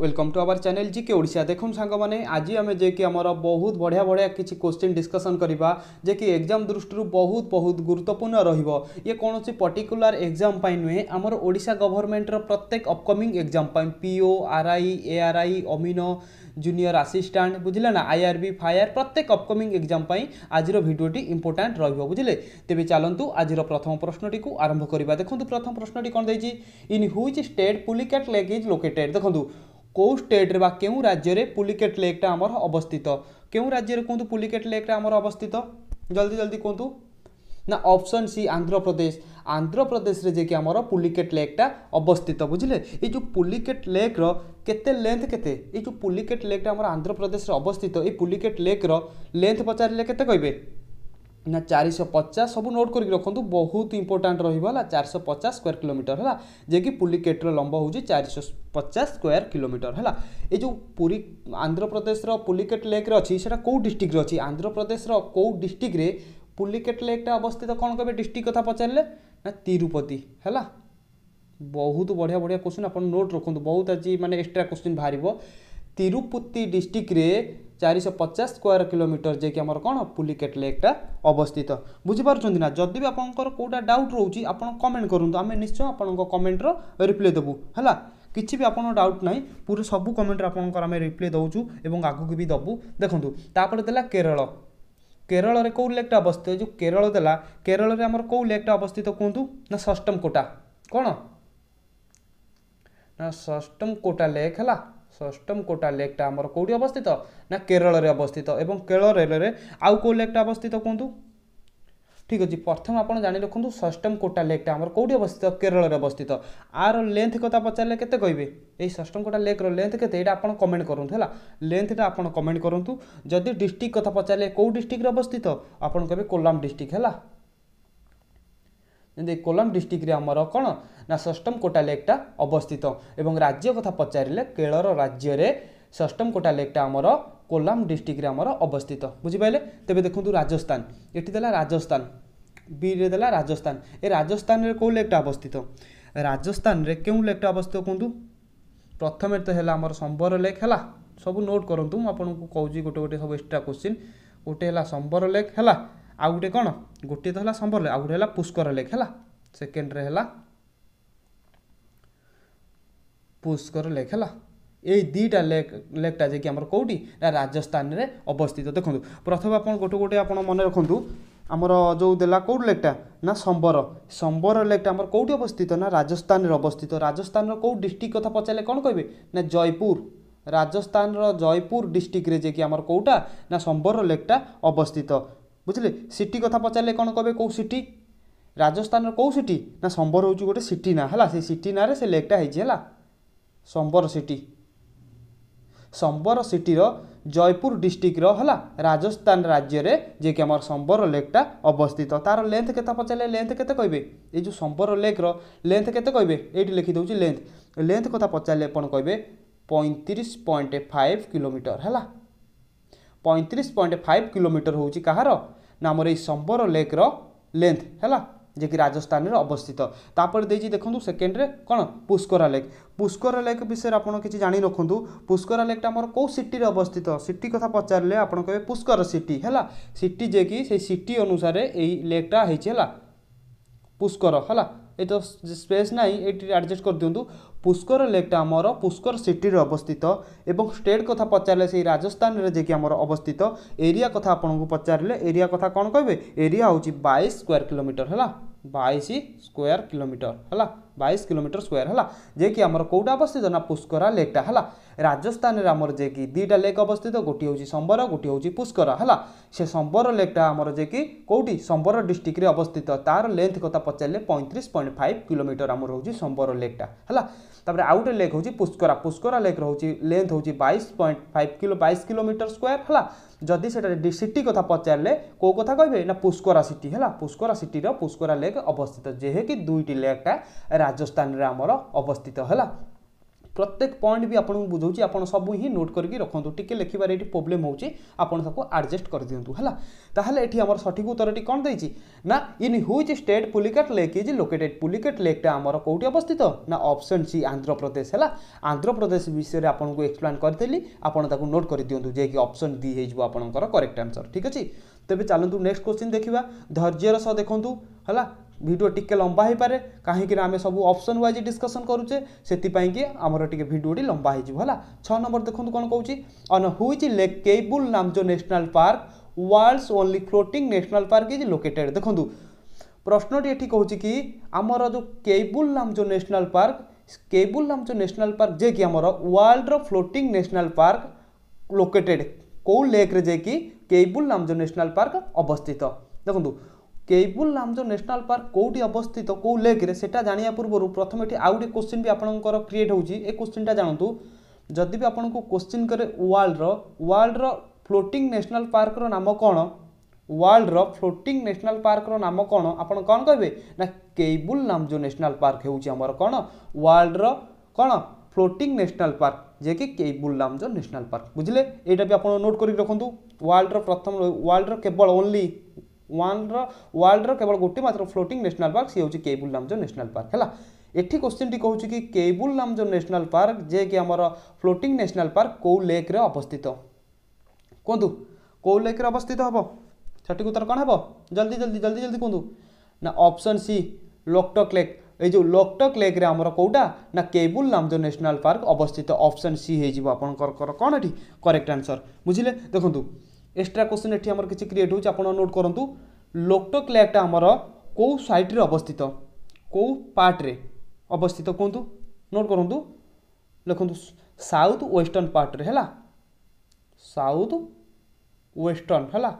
welcome to our channel G K Odisha দেখুন সাংমানে আজ আমি যে কি আমার বহুত বঢ়িয়া বঢ়িয়া কিছু কোশ্চিন ডিসকসন করা যে কি এক্সাম দৃষ্টি বহুত বহুত গুরুত্বপূর্ণ রহব ইয়ে কোণী পর্টিকুলার এক্সাম পাই নুহে আমার ওড়িশা গভর্নমেন্টর প্রত্যেক অপকমিং এক্সাম পাই P O RI ARI junior assistant বুঝলে না আইআরবি ফায়ার প্রত্যেক অপকমিং এক্সাম পাই আজর ভিডিওটি ইম্পর্টাট রহব বুঝলে তেবে চালু আজর প্রথম প্রশ্নটি আরম্ভ করা দেখুন প্রথম প্রশ্নটি কম দিয়েছি in which state Pulicat lake is located দেখুন କେଉଁ ଷ୍ଟେଟ୍ରେ ବା କେଉଁ ରାଜ୍ୟରେ ପୁଲିକେଟ୍ ଲେକ୍ଟା ଆମର ଅବସ୍ଥିତ କେଉଁ ରାଜ୍ୟରେ କୁହନ୍ତୁ ପୁଲିକେଟ୍ ଲେକ୍ଟା ଆମର ଅବସ୍ଥିତ ଜଲ୍ଦି ଜଲ୍ଦି କୁହନ୍ତୁ ନା ଅପସନ୍ ସି ଆନ୍ଧ୍ରପ୍ରଦେଶ ଆନ୍ଧ୍ରପ୍ରଦେଶରେ ଯାଇକି ଆମର ପୁଲିକେଟ୍ ଲେକ୍ଟା ଅବସ୍ଥିତ ବୁଝିଲେ ଏଇ ଯେଉଁ ପୁଲିକେଟ୍ ଲେକ୍ର କେତେ ଲେନ୍ଥ କେତେ ଏଇ ଯେଉଁ ପୁଲିକେଟ୍ ଲେକ୍ଟା ଆମର ଆନ୍ଧ୍ରପ୍ରଦେଶରେ ଅବସ୍ଥିତ ଏଇ ପୁଲିକେଟ୍ ଲେକ୍ର ଲେନ୍ଥ ପଚାରିଲେ କେତେ କହିବେ ନା ଚାରିଶହ ପଚାଶ ସବୁ ନୋଟ୍ କରିକି ରଖନ୍ତୁ ବହୁତ ଇମ୍ପୋର୍ଟାଣ୍ଟ ରହିବ ହେଲା ଚାରିଶହ ପଚାଶ ସ୍କୋୟାର କିଲୋମିଟର ହେଲା ଯିଏକି ପୁଲିକେଟ୍ର ଲମ୍ବ ହେଉଛି ଚାରିଶହ ପଚାଶ ସ୍କୋୟାର କିଲୋମିଟର ହେଲା ଏ ଯେଉଁ ପୁରୀ ଆନ୍ଧ୍ରପ୍ରଦେଶର ପୁଲିକେଟ୍ ଲେକ୍ରେ ଅଛି ସେଇଟା କେଉଁ ଡିଷ୍ଟ୍ରିକ୍ଟରେ ଅଛି ଆନ୍ଧ୍ରପ୍ରଦେଶର କେଉଁ ଡିଷ୍ଟ୍ରିକ୍ଟରେ ପୁଲିକେଟ୍ ଲେକ୍ଟା ଅବସ୍ଥିତ କ'ଣ କହିବେ ଡିଷ୍ଟ୍ରିକ୍ଟ କଥା ପଚାରିଲେ ନା ତିରୁପତି ହେଲା ବହୁତ ବଢ଼ିଆ ବଢ଼ିଆ କୋଶ୍ଚିନ୍ ଆପଣ ନୋଟ୍ ରଖନ୍ତୁ ବହୁତ ଆଜି ମାନେ ଏକ୍ସଟ୍ରା କୋଶ୍ଚିନ୍ ବାହାରିବ ତିରୁପତି ଡିଷ୍ଟ୍ରିକ୍ଟରେ চারিশহ পচাশ স্কোয়ার কিলোমিটর যেকি আমার কোণ পুলিকেট লেকটা অবস্থিত বুঝিপারছেন না যদি বি আপনার কোটা ডাউট রয়েছে আপনার কমেন্ট করুন আমি নিশ্চয় আপনার কমেন্টর রিপ্লাই দেবু হল কিছু বি আপনার ডাউট না পুরো সবু কমেন্টর আপনার আমি রিপ্লাই দেছু এবং আগুক বি দেবু দেখুন তাপরে দেলা কেরল কেরলের কেউ লেকটা অবস্থিত যে কেরল দেলা কেরলের আমার কেউ লেকটা অবস্থিত কুহতু না ষষ্ঠম কোটা কোণ না ষষ্ঠম কোটা লেক হলা ଷଷ୍ଠମ କୋଟା ଲେକ୍ଟା ଆମର କେଉଁଠି ଅବସ୍ଥିତ ନା କେରଳରେ ଅବସ୍ଥିତ ଏବଂ କେରଳରେ ଆଉ କେଉଁ ଲେକ୍ଟା ଅବସ୍ଥିତ କୁହନ୍ତୁ ଠିକ୍ ଅଛି ପ୍ରଥମ ଆପଣ ଜାଣି ରଖନ୍ତୁ ଷଷ୍ଠମ କୋଟା ଲେକ୍ଟା ଆମର କେଉଁଠି ଅବସ୍ଥିତ କେରଳରେ ଅବସ୍ଥିତ ଆର ଲେନ୍ଥ କଥା ପଚାରିଲେ କେତେ କହିବେ ଏଇ ଷଷ୍ଠମ କୋଟା ଲେକ୍ର ଲେନ୍ଥ କେତେ ଏଇଟା ଆପଣ କମେଣ୍ଟ କରନ୍ତୁ ହେଲା ଲେନ୍ଥଟା ଆପଣ କମେଣ୍ଟ କରନ୍ତୁ ଯଦି ଡିଷ୍ଟ୍ରିକ୍ଟ କଥା ପଚାରିଲେ କେଉଁ ଡିଷ୍ଟ୍ରିକ୍ଟରେ ଅବସ୍ଥିତ ଆପଣ କହିବେ କୋଲାମ ଡିଷ୍ଟ୍ରିକ୍ଟ ହେଲା ଯେମିତି କୋଲମ୍ ଡିଷ୍ଟ୍ରିକ୍ଟରେ ଆମର କ'ଣ ନା ଷଷ୍ଠମ କୋଟା ଲେକ୍ଟା ଅବସ୍ଥିତ ଏବଂ ରାଜ୍ୟ କଥା ପଚାରିଲେ କେରଳର ରାଜ୍ୟରେ ଷଷ୍ଠମ କୋଟା ଲେକ୍ଟା ଆମର କୋଲାମ ଡିଷ୍ଟ୍ରିକ୍ଟରେ ଆମର ଅବସ୍ଥିତ ବୁଝିପାରିଲେ ତେବେ ଦେଖନ୍ତୁ ରାଜସ୍ଥାନ ଏଠି ଦେଲା ରାଜସ୍ଥାନ ବିରେ ଦେଲା ରାଜସ୍ଥାନ ଏ ରାଜସ୍ଥାନରେ କେଉଁ ଲେକ୍ଟା ଅବସ୍ଥିତ ରାଜସ୍ଥାନରେ କେଉଁ ଲେକ୍ଟା ଅବସ୍ଥିତ କୁହନ୍ତୁ ପ୍ରଥମେ ତ ହେଲା ଆମର ସମ୍ବର ଲେକ୍ ହେଲା ସବୁ ନୋଟ୍ କରନ୍ତୁ ମୁଁ ଆପଣଙ୍କୁ କହୁଛି ଗୋଟେ ଗୋଟେ ସବୁ ଏକ୍ସଟ୍ରା କୋଶ୍ଚିନ୍ ଗୋଟେ ହେଲା ସମ୍ବର ଲେକ୍ ହେଲା ଆଉ ଗୋଟେ କ'ଣ ଗୋଟିଏ ତ ହେଲା ସମ୍ବର ଲେକ୍ ଆଉ ଗୋଟେ ହେଲା ପୁଷ୍କର ଲେକ୍ ହେଲା ସେକେଣ୍ଡରେ ହେଲା পুষ্কর লেক হল এই দুইটা লেক লেকটা যে কি আমার কোটি না রাজস্থানের অবস্থিত দেখুন প্রথমে আপনার গোটে গোটে আপনার মনে রাখতু আমার যে দেলা কোট লেকটা না সম্বর সম্বর লেকটা আমার কোটি অবস্থিত না রাজস্থানের অবস্থিত রাজস্থানের কেউ ডিস্ট্রিক্ট কথা পচারে কোণ কে না জয়পুর রাজস্থানর জয়পুর ডিস্ট্রিক্টরে যে কি আমার কোটা না সম্বর লেকটা অবস্থিত বুঝলে ସିଟି କଥା ପଚାରିଲେ କ'ଣ କହିବେ କେଉଁ ସିଟି ରାଜସ୍ଥାନର କେଉଁ ସିଟି ନା ସମ୍ବର ହେଉଛି ଗୋଟେ ସିଟି ନାଁ ହେଲା ସେ ସିଟି ନାଁରେ ସେ ଲେକ୍ଟା ହେଇଛି ହେଲା ସମ୍ବର ସିଟି ସମ୍ବର ସିଟିର ଜୟପୁର ଡିଷ୍ଟ୍ରିକ୍ଟର ହେଲା ରାଜସ୍ଥାନ ରାଜ୍ୟରେ ଯିଏକି ଆମର ସମ୍ବର ଲେକ୍ଟା ଅବସ୍ଥିତ ତା'ର ଲେନ୍ଥ କେତେ ପଚାରିଲେ ଲେନ୍ଥ କେତେ କହିବେ ଏଇ ଯେଉଁ ସମ୍ବର ଲେକ୍ର ଲେନ୍ଥ କେତେ କହିବେ ଏଇଠି ଲେଖିଦେଉଛି ଲେନ୍ଥ ଲେନ୍ଥ କଥା ପଚାରିଲେ ଆପଣ କହିବେ ପଇଁତିରିଶ ପଏଣ୍ଟ ଫାଇଭ୍ କିଲୋମିଟର ହେଲା ପଇଁତିରିଶ ପଏଣ୍ଟ ଫାଇଭ କିଲୋମିଟର ହେଉଛି କାହାର ନା ଆମର ଏଇ ସମ୍ବର ଲେକ୍ର ଲେନ୍ଥ ହେଲା ଯିଏକି ରାଜସ୍ଥାନରେ ଅବସ୍ଥିତ ତାପରେ ଦେଇଛି ଦେଖନ୍ତୁ ସେକେଣ୍ଡରେ କ'ଣ ପୁଷ୍କରା ଲେକ୍ ପୁଷ୍କରା ଲେକ୍ ବିଷୟରେ ଆପଣ କିଛି ଜାଣି ରଖନ୍ତୁ ପୁଷ୍କରା ଲେକ୍ଟା ଆମର କେଉଁ ସିଟିରେ ଅବସ୍ଥିତ ସିଟି କଥା ପଚାରିଲେ ଆପଣ କହିବେ ପୁଷ୍କର ସିଟି ହେଲା ସିଟି ଯିଏକି ସେଇ ସିଟି ଅନୁସାରେ ଏଇ ଲେକ୍ଟା ହେଇଛି ହେଲା ପୁଷ୍କର ହେଲା ଏ ତ ସ୍ପେସ୍ ନାହିଁ ଏଇଠି ଆଡ଼ଜଷ୍ଟ କରିଦିଅନ୍ତୁ পুষ্কর লেকটা আমার পুষ্কর সিটির অবস্থিত এবং স্টেট কথা পচারে সেই রাজস্থানের যে কি আমার অবস্থিত এরিয়া কথা আপনার পচারে এরিয়া কথা কম কে এরিয়া হচ্ছে বাইশ স্কোয়ার কিলোমিটর হল বাইশ স্কোয়ার কিলোমিটর হল বাইশ কিলোমিটর স্কোয়ার হল যে কি আমার কোটা অবস্থিত না পুষ্করা লেকটা হল রাজস্থানের আমার যে কি দুইটা লেক অবস্থিত গোটি হচ্ছে সম্বর গোটি হচ্ছে পুষ্করা হল সে সম্বর লেকটা আমার যে কি কোটি সম্বর ডিস্ট্রিক্টরে অবস্থিত তার লেন্থ কথা পচারে পঁয়ত্রিশ পয়েন্ট ফাইভ কিলোমিটর আমার হচ্ছে সম্বর লেকটা হল তাপরে আউ গোটে লেক হচ্ছে পুষ্করা পুষ্করা লেক রয়েছে লেন্থ হচ্ছে বাইশ পয়েন্ট ফাইভ কিলো বাইশ কিলোমিটর স্কোয়ার হল ଯଦି ସେଠାରେ ସିଟି କଥା ପଚାରିଲେ କେଉଁ କଥା କହିବେ ନା ପୁଷ୍କରା ସିଟି ହେଲା ପୁଷ୍କରା ସିଟିର ପୁଷ୍କରା ଲେକ୍ ଅବସ୍ଥିତ ଯେହେକି ଦୁଇଟି ଲେକ୍ଟା ରାଜସ୍ଥାନରେ ଆମର ଅବସ୍ଥିତ ହେଲା প্রত্যেক পয়েন্ট বি আপনার বুঝাচ্ছি আপনার সবু হি নোট করি রাখুন টিকি লেখবার এটি প্রোবলেম হচ্ছে আপনার তাকে আডজস্ট করে দিও হল তাহলে এটি আমার সঠিক উত্তরটি কম দিয়েছি না in which state Pulicat lake is located Pulicat লেকটা আমার কোটি অবস্থিত না অপশন সি আন্ধ্রপ্রদেশ হল আন্ধ্রপ্রদেশ বিষয়ে আপনার এক্সপ্লেন করেদেলি আপনার তাকে নোট করে দিও যে কি অপশন ডি হয়ে যাব আপনার করেক্ট আনসর ঠিক আছে তেবে চালু নেক্সট কোশ্চিন দেখা ধৈর্যর সহ দেখুন হল ভিডিও টিকে লম্বা হইপরে কাহিঁকি আমি সব অপশন ওয়াইজ ডিসকসন করুছে সেপাই কি আমার টিকে ভিডিওটি লম্বা হয়ে হল ছ নম্বর দেখুন কোণ কৌছি on which lake Keibul Lamjao national park world's only floating national park is located দেখুন প্রশ্নটি এটি কৌছি কি আমার যে Keibul Lamjao national park Keibul Lamjao national park যে কি আমার ওয়ার্ল্ডর ফ্লোটিং ন্যাশনাল পার্ক লোকেটেড কেউ লেক্রে যাই কেবুল নামজো ন্যাশনাল পার্ক অবস্থিত দেখুন কেবুল ଲାମଜୋ ନ୍ୟାସନାଲ୍ ପାର୍କ କେଉଁଠି ଅବସ୍ଥିତ କେଉଁ ଲେକ୍ରେ ସେଟା ଜାଣିବା ପୂର୍ବରୁ ପ୍ରଥମେ ଏଠି ଆଉ ଗୋଟେ କୋଶ୍ଚିନ୍ ବି ଆପଣଙ୍କର କ୍ରିଏଟ୍ ହେଉଛି ଏ କୋଶ୍ଚିନ୍ଟା ଜାଣନ୍ତୁ ଯଦି ବି ଆପଣଙ୍କୁ କୋଶ୍ଚିନ୍ କରେ ୱାର୍ଲଡ଼ର ୱାର୍ଲଡ଼ର ଫ୍ଲୋଟିଂ ନ୍ୟାସନାଲ୍ ପାର୍କର ନାମ କ'ଣ ୱାର୍ଲଡ଼ର ଫ୍ଲୋଟିଂ ନ୍ୟାସନାଲ୍ ପାର୍କର ନାମ କ'ଣ ଆପଣ କ'ଣ କହିବେ ନା କେବୁଲ ନାମଜୋ ନ୍ୟାସନାଲ୍ ପାର୍କ ହେଉଛି ଆମର କ'ଣ ୱାର୍ଲଡ଼ର କ'ଣ ফ্লোটিং ন্যাশনাল পার্ক যে কি কেবুল লামজো ন্যাশনাল পার্ক বুঝলে এইটা বি আপনার নোট করি রাখুন ওয়ার্ল্ডর প্রথম ওয়ার্ল্ডর কেবল ওনলি ওয়ানর ওয়ার্ল্ডর কেবল গোটি মাত্র ফ্লোটিং ন্যাশনাল পার্ক সি হচ্ছে কেবুল লামজো ন্যাশনাল পার্ক হল এটি কোশ্চিনটি কুচি কি কেবুল লামজো ন্যাশনাল পার্ক যে কি আমার ফ্লোটিং ন্যাশনাল পার্ক কেউ লেক্রে অবস্থিত কুহতু কেউ লেক্রে অবস্থিত হব সঠিক উত্তর কণ হব জলদি জলদি জলদি জলদি কুহতু না অপশন সি লোকটক লেক এই যে লোকটক লেক্রে আমার কোটা না কেবুল লামজো ন্যাশনাল পার্ক অবস্থিত অপশন সি হয়ে যাব আপনার কোণ এটি করেক্ট আনসর বুঝলে দেখুন ଏକ୍ସଟ୍ରା କୋଶ୍ଚିନ୍ ଏଠି ଆମର କିଛି କ୍ରିଏଟ୍ ହେଉଛି ଆପଣ ନୋଟ୍ କରନ୍ତୁ ଲୋକଟକ୍ ଲେକ୍ଟା ଆମର କେଉଁ ସାଇଟ୍ରେ ଅବସ୍ଥିତ କେଉଁ ପାର୍ଟରେ ଅବସ୍ଥିତ କୁହନ୍ତୁ ନୋଟ୍ କରନ୍ତୁ ଲେଖନ୍ତୁ ସାଉଥ୍ ୱେଷ୍ଟର୍ଣ୍ଣ ପାର୍ଟରେ ହେଲା ସାଉଥ୍ ୱେଷ୍ଟର୍ଣ୍ଣ ହେଲା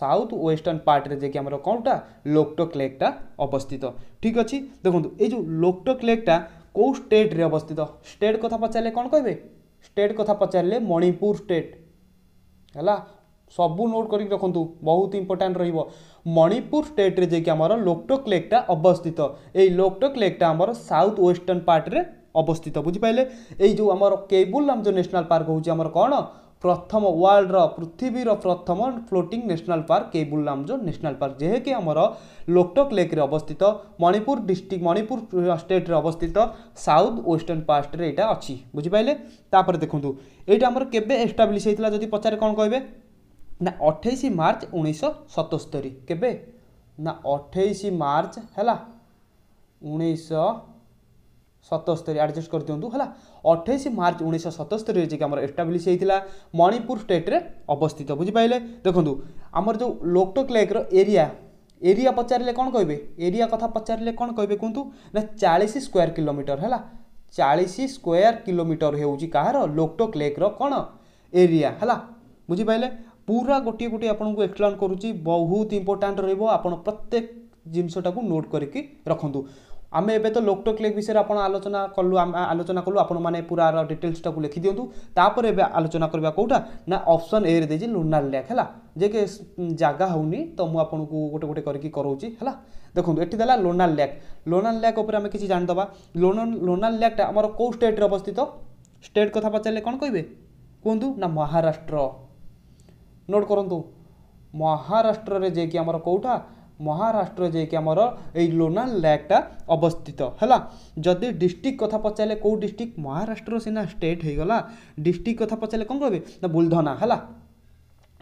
সাউথ ওয়েস্টার্ন পার্টরে যে কি আমার কোনটা লোকটক লেকটা অবস্থিত ঠিক আছে দেখুন এই যে লোকটক লেকটা কেউ স্টেট্রে অবস্থিত স্টেট কথা পচারে কোণ কে স্টেট কথা পচারে মণিপুর স্টেট ହେଲା ସବୁ ନୋଟ୍ କରିକି ରଖନ୍ତୁ ବହୁତ ଇମ୍ପୋର୍ଟାଣ୍ଟ ରହିବ ମଣିପୁର ଷ୍ଟେଟ୍ରେ ଯାଇକି ଆମର ଲୋକଟକ୍ ଲେକ୍ଟା ଅବସ୍ଥିତ ଏଇ ଲୋକଟକ୍ ଲେକ୍ଟା ଆମର ସାଉଥ୍ ୱେଷ୍ଟର୍ଣ୍ଣ ପାର୍ଟରେ ଅବସ୍ଥିତ ବୁଝିପାରିଲେ ଏଇ ଯେଉଁ ଆମର କେବୁଲ ରାମଜ ନ୍ୟାସନାଲ୍ ପାର୍କ ହେଉଛି ଆମର କ'ଣ ପ୍ରଥମ ୱାର୍ଲଡ଼ର ପୃଥିବୀର ପ୍ରଥମ ଫ୍ଲୋଟିଂ ନ୍ୟାସନାଲ୍ ପାର୍କ କେ ବୁଲାମଜୋ ନ୍ୟାସନାଲ୍ ପାର୍କ ଯାହାକି ଆମର ଲୋକଟକ୍ ଲେକ୍ରେ ଅବସ୍ଥିତ ମଣିପୁର ଡିଷ୍ଟ୍ରିକ୍ଟ ମଣିପୁର ଷ୍ଟେଟ୍ରେ ଅବସ୍ଥିତ ସାଉଥ୍ ୱେଷ୍ଟର୍ଣ୍ଣ ପାଷ୍ଟରେ ଏଇଟା ଅଛି ବୁଝିପାରିଲେ ତାପରେ ଦେଖନ୍ତୁ ଏଇଟା ଆମର କେବେ ଏଷ୍ଟାବ୍ଲିଶ୍ ହେଇଥିଲା ଯଦି ପଚାରେ କ'ଣ କହିବେ ନା ଅଠେଇଶ ମାର୍ଚ୍ଚ ଉଣେଇଶହ ସତସ୍ତରୀ କେବେ ନା ଅଠେଇଶ ମାର୍ଚ୍ଚ ହେଲା ଉଣେଇଶହ ସତସ୍ତରୀ ଆଡ଼ଜଷ୍ଟ କରିଦିଅନ୍ତୁ ହେଲା ଅଠେଇଶ ମାର୍ଚ୍ଚ ଉଣେଇଶହ ସତସ୍ତରୀରେ ଯାଇକି ଆମର ଏଷ୍ଟାବ୍ଲିଶ୍ ହେଇଥିଲା ମଣିପୁର ଷ୍ଟେଟ୍ରେ ଅବସ୍ଥିତ ବୁଝିପାରିଲେ ଦେଖନ୍ତୁ ଆମର ଯେଉଁ ଲୋକଟକ୍ଲେକ୍ର ଏରିଆ ଏରିଆ ପଚାରିଲେ କ'ଣ କହିବେ ଏରିଆ କଥା ପଚାରିଲେ କ'ଣ କହିବେ କୁହନ୍ତୁ ନା ଚାଳିଶ ସ୍କୋୟାର କିଲୋମିଟର ହେଲା ଚାଳିଶ ସ୍କୋୟାର କିଲୋମିଟର ହେଉଛି କାହାର ଲୋକଟକ୍ ଲେକ୍ର କ'ଣ ଏରିଆ ହେଲା ବୁଝିପାରିଲେ ପୁରା ଗୋଟିଏ ଗୋଟିଏ ଆପଣଙ୍କୁ ଏକ୍ସପ୍ଲାନ୍ କରୁଛି ବହୁତ ଇମ୍ପୋର୍ଟାଣ୍ଟ ରହିବ ଆପଣ ପ୍ରତ୍ୟେକ ଜିନିଷଟାକୁ ନୋଟ୍ କରିକି ରଖନ୍ତୁ আমি ଏବେ ତ ଲୋକ୍ଟୋକ୍ଲିକ୍ ବିଷୟରେ ଆପଣ ଆଲୋଚନା କଲୁ ଆଲୋଚନା କଲୁ ଆପଣମାନେ ପୁରା ଡିଟେଲ୍ସଟାକୁ ଲେଖି ଦିଅନ୍ତୁ ତାପରେ ଏବେ ଆଲୋଚନା କରିବା କେଉଁଟା ନା ଅପସନ୍ ଏରେ ଦେଇଛି ଲୁନାର ଲ୍ୟାକ୍ ହେଲା ଯିଏକି ଜାଗା ହେଉନି ତ ମୁଁ ଆପଣଙ୍କୁ ଗୋଟେ ଗୋଟେ କରିକି କରାଉଛି ହେଲା ଦେଖନ୍ତୁ ଏଠି ଦେଲା ଲୋନାଲ ଲ୍ୟାକ୍ ଲୋନାଲ ଲ୍ୟାକ୍ ଉପରେ ଆମେ କିଛି ଜାଣିଦେବା ଲୋନାଲ ଲ୍ୟାକ୍ଟା ଆମର କେଉଁ ଷ୍ଟେଟ୍ରେ ଅବସ୍ଥିତ ଷ୍ଟେଟ୍ କଥା ପଚାରିଲେ କ'ଣ କହିବେ କୁହନ୍ତୁ ନା ମହାରାଷ୍ଟ୍ର ନୋଟ୍ କରନ୍ତୁ ମହାରାଷ୍ଟ୍ରରେ ଯିଏକି ଆମର କେଉଁଟା ମହାରାଷ୍ଟ୍ର ଯାଇକି ଆମର ଏଇ ଲୋନାଲ ଲେକ୍ଟା ଅବସ୍ଥିତ ହେଲା ଯଦି ଡିଷ୍ଟ୍ରିକ୍ଟ କଥା ପଚାରିଲେ କେଉଁ ଡିଷ୍ଟ୍ରିକ୍ଟ ମହାରାଷ୍ଟ୍ର ସିନା ଷ୍ଟେଟ୍ ହୋଇଗଲା ଡିଷ୍ଟ୍ରିକ୍ଟ କଥା ପଚାରିଲେ କ'ଣ କହିବେ ନା ବୁଲଧନା ହେଲା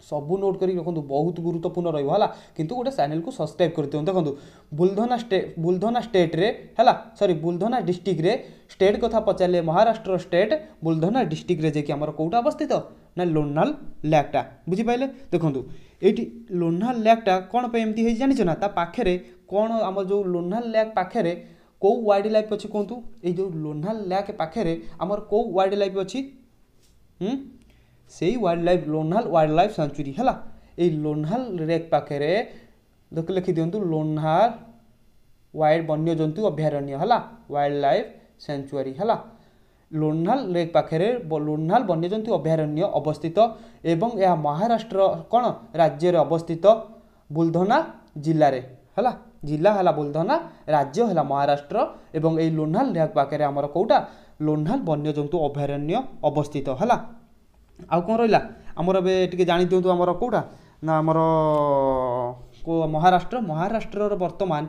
ସବୁ ନୋଟ୍ କରିକି ରଖନ୍ତୁ ବହୁତ ଗୁରୁତ୍ୱପୂର୍ଣ୍ଣ ରହିବ ହେଲା କିନ୍ତୁ ଗୋଟେ ଚ୍ୟାନେଲ୍କୁ ସବସ୍କ୍ରାଇବ୍ କରିଦିଅନ୍ତୁ ଦେଖନ୍ତୁ ବୁଲଧନା ଷ୍ଟେ ବୁଲଧନା ଷ୍ଟେଟ୍ରେ ହେଲା ସରି ବୁଲଧନା ଡିଷ୍ଟ୍ରିକ୍ଟରେ ଷ୍ଟେଟ୍ କଥା ପଚାରିଲେ ମହାରାଷ୍ଟ୍ର ଷ୍ଟେଟ୍ ବୁଲଧନା ଡିଷ୍ଟ୍ରିକ୍ଟରେ ଯାଇକି ଆମର କେଉଁଟା ଅବସ୍ଥିତ ନା ଲୋନାଲ ଲ୍ୟାକ୍ଟା ବୁଝିପାରିଲେ ଦେଖନ୍ତୁ ଏଇଠି ଲୋନାଲ ଲ୍ୟାକ୍ଟା କ'ଣ ପାଇଁ ଏମିତି ହେଇଛି ଜାଣିଛ ନା ତା ପାଖରେ କ'ଣ ଆମର ଯେଉଁ ଲୋନାଲ ଲ୍ୟାକ୍ ପାଖରେ କେଉଁ ୱାଇଲ୍ଡ ଲାଇଫ୍ ଅଛି କୁହନ୍ତୁ ଏଇ ଯେଉଁ ଲୋନାଲ ଲ୍ୟାକ୍ ପାଖରେ ଆମର କେଉଁ ୱାଇଲ୍ଡ ଲାଇଫ୍ ଅଛି ସେଇ ୱାଇଲ୍ଡ ଲାଇଫ୍ ଲୋନାଲ ୱାଇଲ୍ଡ ଲାଇଫ୍ ସେଞ୍ଚୁରୀ ହେଲା ଏଇ ଲୋନାଲ ଲେକ୍ ପାଖରେ ଲେଖିଦିଅନ୍ତୁ ଲୋନାଲ ୱାଇଲ୍ଡ ବନ୍ୟଜନ୍ତୁ ଅଭୟାରଣ୍ୟ ହେଲା ୱାଇଲ୍ଡ ଲାଇଫ୍ ସେଞ୍ଚୁଆରୀ ହେଲା ଲୋହ୍ନାଲ ଲେକ୍ ପାଖରେ ଲୋହ୍ନାଲ ବନ୍ୟଜନ୍ତୁ ଅଭୟାରଣ୍ୟ ଅବସ୍ଥିତ ଏବଂ ଏହା ମହାରାଷ୍ଟ୍ର କ'ଣ ରାଜ୍ୟରେ ଅବସ୍ଥିତ ବୁଲଧନା ଜିଲ୍ଲାରେ ହେଲା ଜିଲ୍ଲା ହେଲା ବୁଲଧନା ରାଜ୍ୟ ହେଲା ମହାରାଷ୍ଟ୍ର ଏବଂ ଏଇ ଲୋହ୍ନାଲ ଲେକ୍ ପାଖରେ ଆମର କେଉଁଟା ଲୋହ୍ନାଲ ବନ୍ୟଜନ୍ତୁ ଅଭୟାରଣ୍ୟ ଅବସ୍ଥିତ ହେଲା ଆଉ କ'ଣ ରହିଲା ଆମର ଏବେ ଟିକେ ଜାଣିଦିଅନ୍ତୁ ଆମର କେଉଁଟା ନା ଆମର ମହାରାଷ୍ଟ୍ର ମହାରାଷ୍ଟ୍ରର ବର୍ତ୍ତମାନ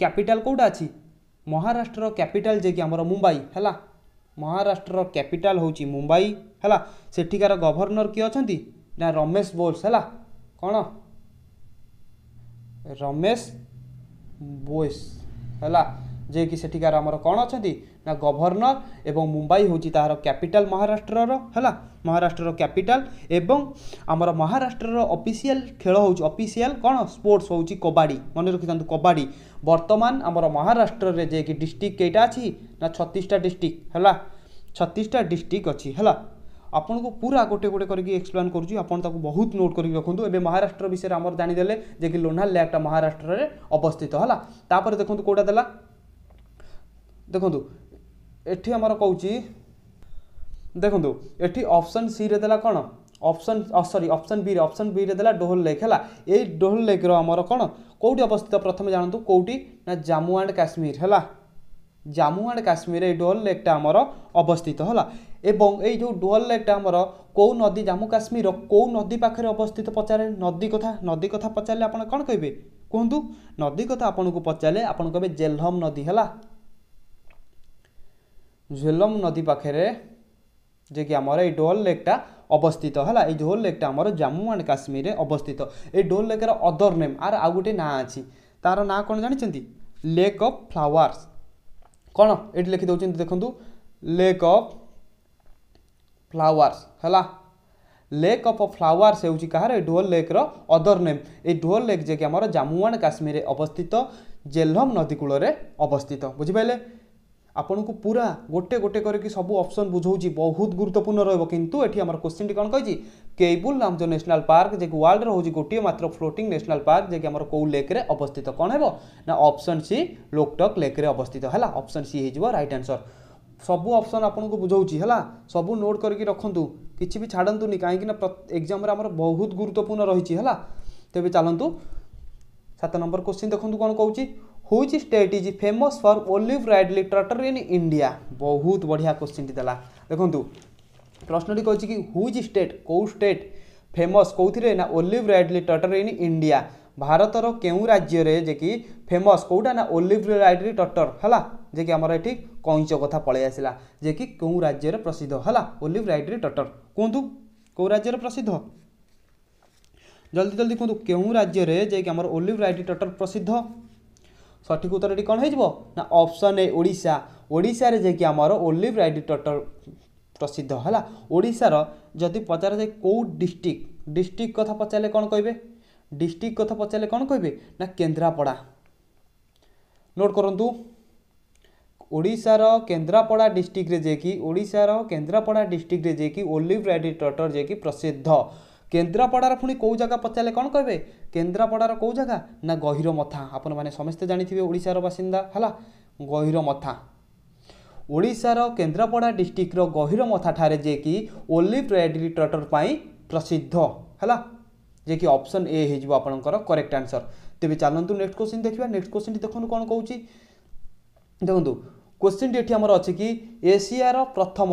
କ୍ୟାପିଟାଲ କେଉଁଟା ଅଛି ମହାରାଷ୍ଟ୍ରର କ୍ୟାପିଟାଲ ଯିଏକି ଆମର ମୁମ୍ବାଇ ହେଲା ମହାରାଷ୍ଟ୍ରର କ୍ୟାପିଟାଲ୍ ହେଉଛି ମୁମ୍ବାଇ ହେଲା ସେଠିକାର ଗଭର୍ଣ୍ଣର କିଏ ଅଛନ୍ତି ନା ରମେଶ ବୋଲ୍ସ ହେଲା କ'ଣ ରମେଶ ବୋଏସ୍ ହେଲା ଯିଏକି ସେଠିକାର ଆମର କ'ଣ ଅଛନ୍ତି ନା ଗଭର୍ଣ୍ଣର ଏବଂ ମୁମ୍ବାଇ ହେଉଛି ତାହାର କ୍ୟାପିଟାଲ ମହାରାଷ୍ଟ୍ରର ହେଲା ମହାରାଷ୍ଟ୍ରର କ୍ୟାପିଟାଲ ଏବଂ ଆମର ମହାରାଷ୍ଟ୍ରର ଅଫିସିଆଲ ଖେଳ ହେଉଛି ଅଫିସିଆଲ କ'ଣ ସ୍ପୋର୍ଟସ୍ ହେଉଛି କବାଡ଼ି ମନେ ରଖିଥାନ୍ତୁ କବାଡ଼ି ବର୍ତ୍ତମାନ ଆମର ମହାରାଷ୍ଟ୍ରରେ ଯାଇକି ଡିଷ୍ଟ୍ରିକ୍ଟ କେଇଟା ଅଛି ନା ଛତିଶଟା ଡିଷ୍ଟ୍ରିକ୍ଟ ହେଲା ଛତିଶଟା ଡିଷ୍ଟ୍ରିକ୍ଟ ଅଛି ହେଲା ଆପଣଙ୍କୁ ପୁରା ଗୋଟେ ଗୋଟେ କରିକି ଏକ୍ସପ୍ଲେନ୍ କରୁଛି ଆପଣ ତାକୁ ବହୁତ ନୋଟ୍ କରିକି ରଖନ୍ତୁ ଏବେ ମହାରାଷ୍ଟ୍ର ବିଷୟରେ ଆମର ଜାଣିଦେଲେ ଯେ କି ଲୋନାଲ ଲ୍ୟାକ୍ଟା ମହାରାଷ୍ଟ୍ରରେ ଅବସ୍ଥିତ ହେଲା ତାପରେ ଦେଖନ୍ତୁ କେଉଁଟା ଦେଲା ଦେଖନ୍ତୁ ଏଠି ଆମର କହୁଛି ଦେଖନ୍ତୁ ଏଠି ଅପସନ୍ ସିରେ ଦେଲା କ'ଣ ଅପସନ୍ ସରି ଅପସନ୍ ବିରେ ଅପସନ୍ ବିରେ ଦେଲା ଡୋହଲ ଲେକ୍ ହେଲା ଏଇ ଡୋହଲ ଲେକ୍ର ଆମର କ'ଣ କେଉଁଠି ଅବସ୍ଥିତ ପ୍ରଥମେ ଜାଣନ୍ତୁ କେଉଁଠି ନା ଜାମ୍ମୁ ଆଣ୍ଡ କାଶ୍ମୀର ହେଲା ଜାମ୍ମୁ ଆଣ୍ଡ କାଶ୍ମୀର ଏଇ ଡୋହଲ ଲେକ୍ଟା ଆମର ଅବସ୍ଥିତ ହେଲା ଏବଂ ଏଇ ଯେଉଁ ଡୋହଲ ଲେକ୍ଟା ଆମର କେଉଁ ନଦୀ ଜାମ୍ମୁ କାଶ୍ମୀରର କେଉଁ ନଦୀ ପାଖରେ ଅବସ୍ଥିତ ପଚାରେ ନଦୀ କଥା ନଦୀ କଥା ପଚାରିଲେ ଆପଣ କ'ଣ କହିବେ କୁହନ୍ତୁ ନଦୀ କଥା ଆପଣଙ୍କୁ ପଚାରିଲେ ଆପଣ କହିବେ ଜେହ୍ଲମ ନଦୀ ହେଲା ଝୁଲମ ନଦୀ ପାଖରେ ଯିଏକି ଆମର ଏଇ ଡୋଲ୍ ଲେକ୍ଟା ଅବସ୍ଥିତ ହେଲା ଏଇ ଡୋଲ୍ ଲେକ୍ଟା ଆମର ଜାମ୍ମୁ ଆଣ୍ଡ କାଶ୍ମୀରରେ ଅବସ୍ଥିତ ଏଇ ଡୋଲ୍ ଲେକ୍ର ଅଦର୍ ନେମ୍ ଆର ଆଉ ଗୋଟେ ନାଁ ଅଛି ତା'ର ନାଁ କ'ଣ ଜାଣିଛନ୍ତି ଲେକ୍ ଅଫ୍ ଫ୍ଲାୱାର୍ସ କ'ଣ ଏଠି ଲେଖି ଦେଉଛନ୍ତି ଦେଖନ୍ତୁ ଲେକ୍ ଅଫ୍ ଫ୍ଲାୱାର୍ସ ହେଲା লেক অফ ফ্লাওয়ার্স হচ্ছে কাহার এই ডোল লেক্র অদর নেম এই ডোল লেক যে কি আমার জাম্মু আন্ড কাশ্মীরে অবস্থিত জেহ্লম নদী কূলরে অবস্থিত বুঝিপারে ଆପଣଙ୍କୁ ପୁରା ଗୋଟେ ଗୋଟେ କରିକି ସବୁ ଅପସନ୍ ବୁଝାଉଛି ବହୁତ ଗୁରୁତ୍ୱପୂର୍ଣ୍ଣ ରହିବ କିନ୍ତୁ ଏଠି ଆମର କ୍ୱେଶ୍ଚିନ୍ଟି କ'ଣ କହିଛି କେବୁଲ୍ ରାମଜୋ ନ୍ୟାସନାଲ୍ ପାର୍କ ଯିଏକି ୱାର୍ଲଡ଼ର ହେଉଛି ଗୋଟିଏ ମାତ୍ର ଫ୍ଲୋଟିଂ ନ୍ୟାସନାଲ୍ ପାର୍କ ଯିଏକି ଆମର କେଉଁ ଲେକ୍ରେ ଅବସ୍ଥିତ କ'ଣ ହେବ ନା ଅପସନ୍ ସି ଲୋକଟକ୍ ଲେକ୍ରେ ଅବସ୍ଥିତ ହେଲା ଅପସନ୍ ସି ହେଇଯିବ ରାଇଟ୍ ଆନ୍ସର୍ ସବୁ ଅପସନ୍ ଆପଣଙ୍କୁ ବୁଝାଉଛି ହେଲା ସବୁ ନୋଟ୍ କରିକି ରଖନ୍ତୁ କିଛି ବି ଛାଡ଼ନ୍ତୁନି କାହିଁକିନା ଏକ୍ଜାମ୍ରେ ଆମର ବହୁତ ଗୁରୁତ୍ୱପୂର୍ଣ୍ଣ ରହିଛି ହେଲା ତେବେ ଚାଲନ୍ତୁ ସାତ ନମ୍ବର କୋଶ୍ଚିନ୍ ଦେଖନ୍ତୁ କ'ଣ କହୁଛି which state is famous for olive ridley turtles in India বহুত বঢ়িয়া কোশ্চিনটি দেলা দেখুন প্রশ্নটি কৌছি কি হুইচ স্টেট কেউ স্টেট ফেমস কোথায় না olive ridley turtles in India ଭାରତର କେଉଁ ରାଜ୍ୟରେ ଯେ କି ଫେମସ୍ କେଉଁଟା ନା ଓଲିଭ୍ ରାଇଟ୍ରି ଟଟର ହେଲା ଯେ କି ଆମର ଏଠି କଇଁଚ କଥା ପଳେଇ ଆସିଲା ଯେ କି କେଉଁ ରାଜ୍ୟରେ ପ୍ରସିଦ୍ଧ ହେଲା ଓଲିଭ୍ ରାଇଟ୍ରି ଟଟର କୁହନ୍ତୁ କେଉଁ ରାଜ୍ୟରେ ପ୍ରସିଦ୍ଧ ଜଲ୍ଦି ଜଲ୍ଦି କୁହନ୍ତୁ କେଉଁ ରାଜ୍ୟରେ ଯେ କି ଆମର ଓଲିଭ୍ ରାଇଟ୍ରି ଟଟର ପ୍ରସିଦ୍ଧ সঠিক উত্তরটি কোণ হয়ে না অপশন এ ওড়শা ওড়শার যে কি আমার ওলিভ রাইড টটর প্রসিদ্ধ হল ওড়শার যদি পচারা যায় কেউ ডিস্ট্রিক্ট ডিস্ট্রিক্ট কথা পচারে কোণ কে ডিস্ট্রিক্ট কথা পচারে কোণ কে না কেন্দ্রাপড়া নোট করতু ଓଡ଼ିଶାର କେନ୍ଦ୍ରାପଡ଼ା ଡିଷ୍ଟ୍ରିକ୍ଟରେ ଯିଏକି ଓଡ଼ିଶାର କେନ୍ଦ୍ରାପଡ଼ା ଡିଷ୍ଟ୍ରିକ୍ଟରେ ଯିଏକି ଓଲିଭ୍ ରାଇଡି ଟଟର ଯିଏକି ପ୍ରସିଦ୍ଧ কেন্দ্রাপড়ার পুঁ কেউ জায়গা পচারে কম কে কেন্দ্রাপড়ার কেউ জায়গা না গহির মথা আপন মানে সমস্তে জাঁথিবে ওড়শার বাসিন্দা হল গহির মথা ওড়শার কেন্দ্রাপড়া ডিস্ট্রিক্টর গহির মথাঠার যেকি ওলিভ রেডি টটর পাই প্রসিদ্ধ হল যেকি অপশন এ হয়ে যাব আপনার করেক্ট আনসর তেমনি চালু নেক্সট কোশ্চিন দেখা নেক্সট কোশ্চিন দেখুন কোণ কৌছি দেখুন क्वेश्चन ये आमर अच्छे कि एसीआर प्रथम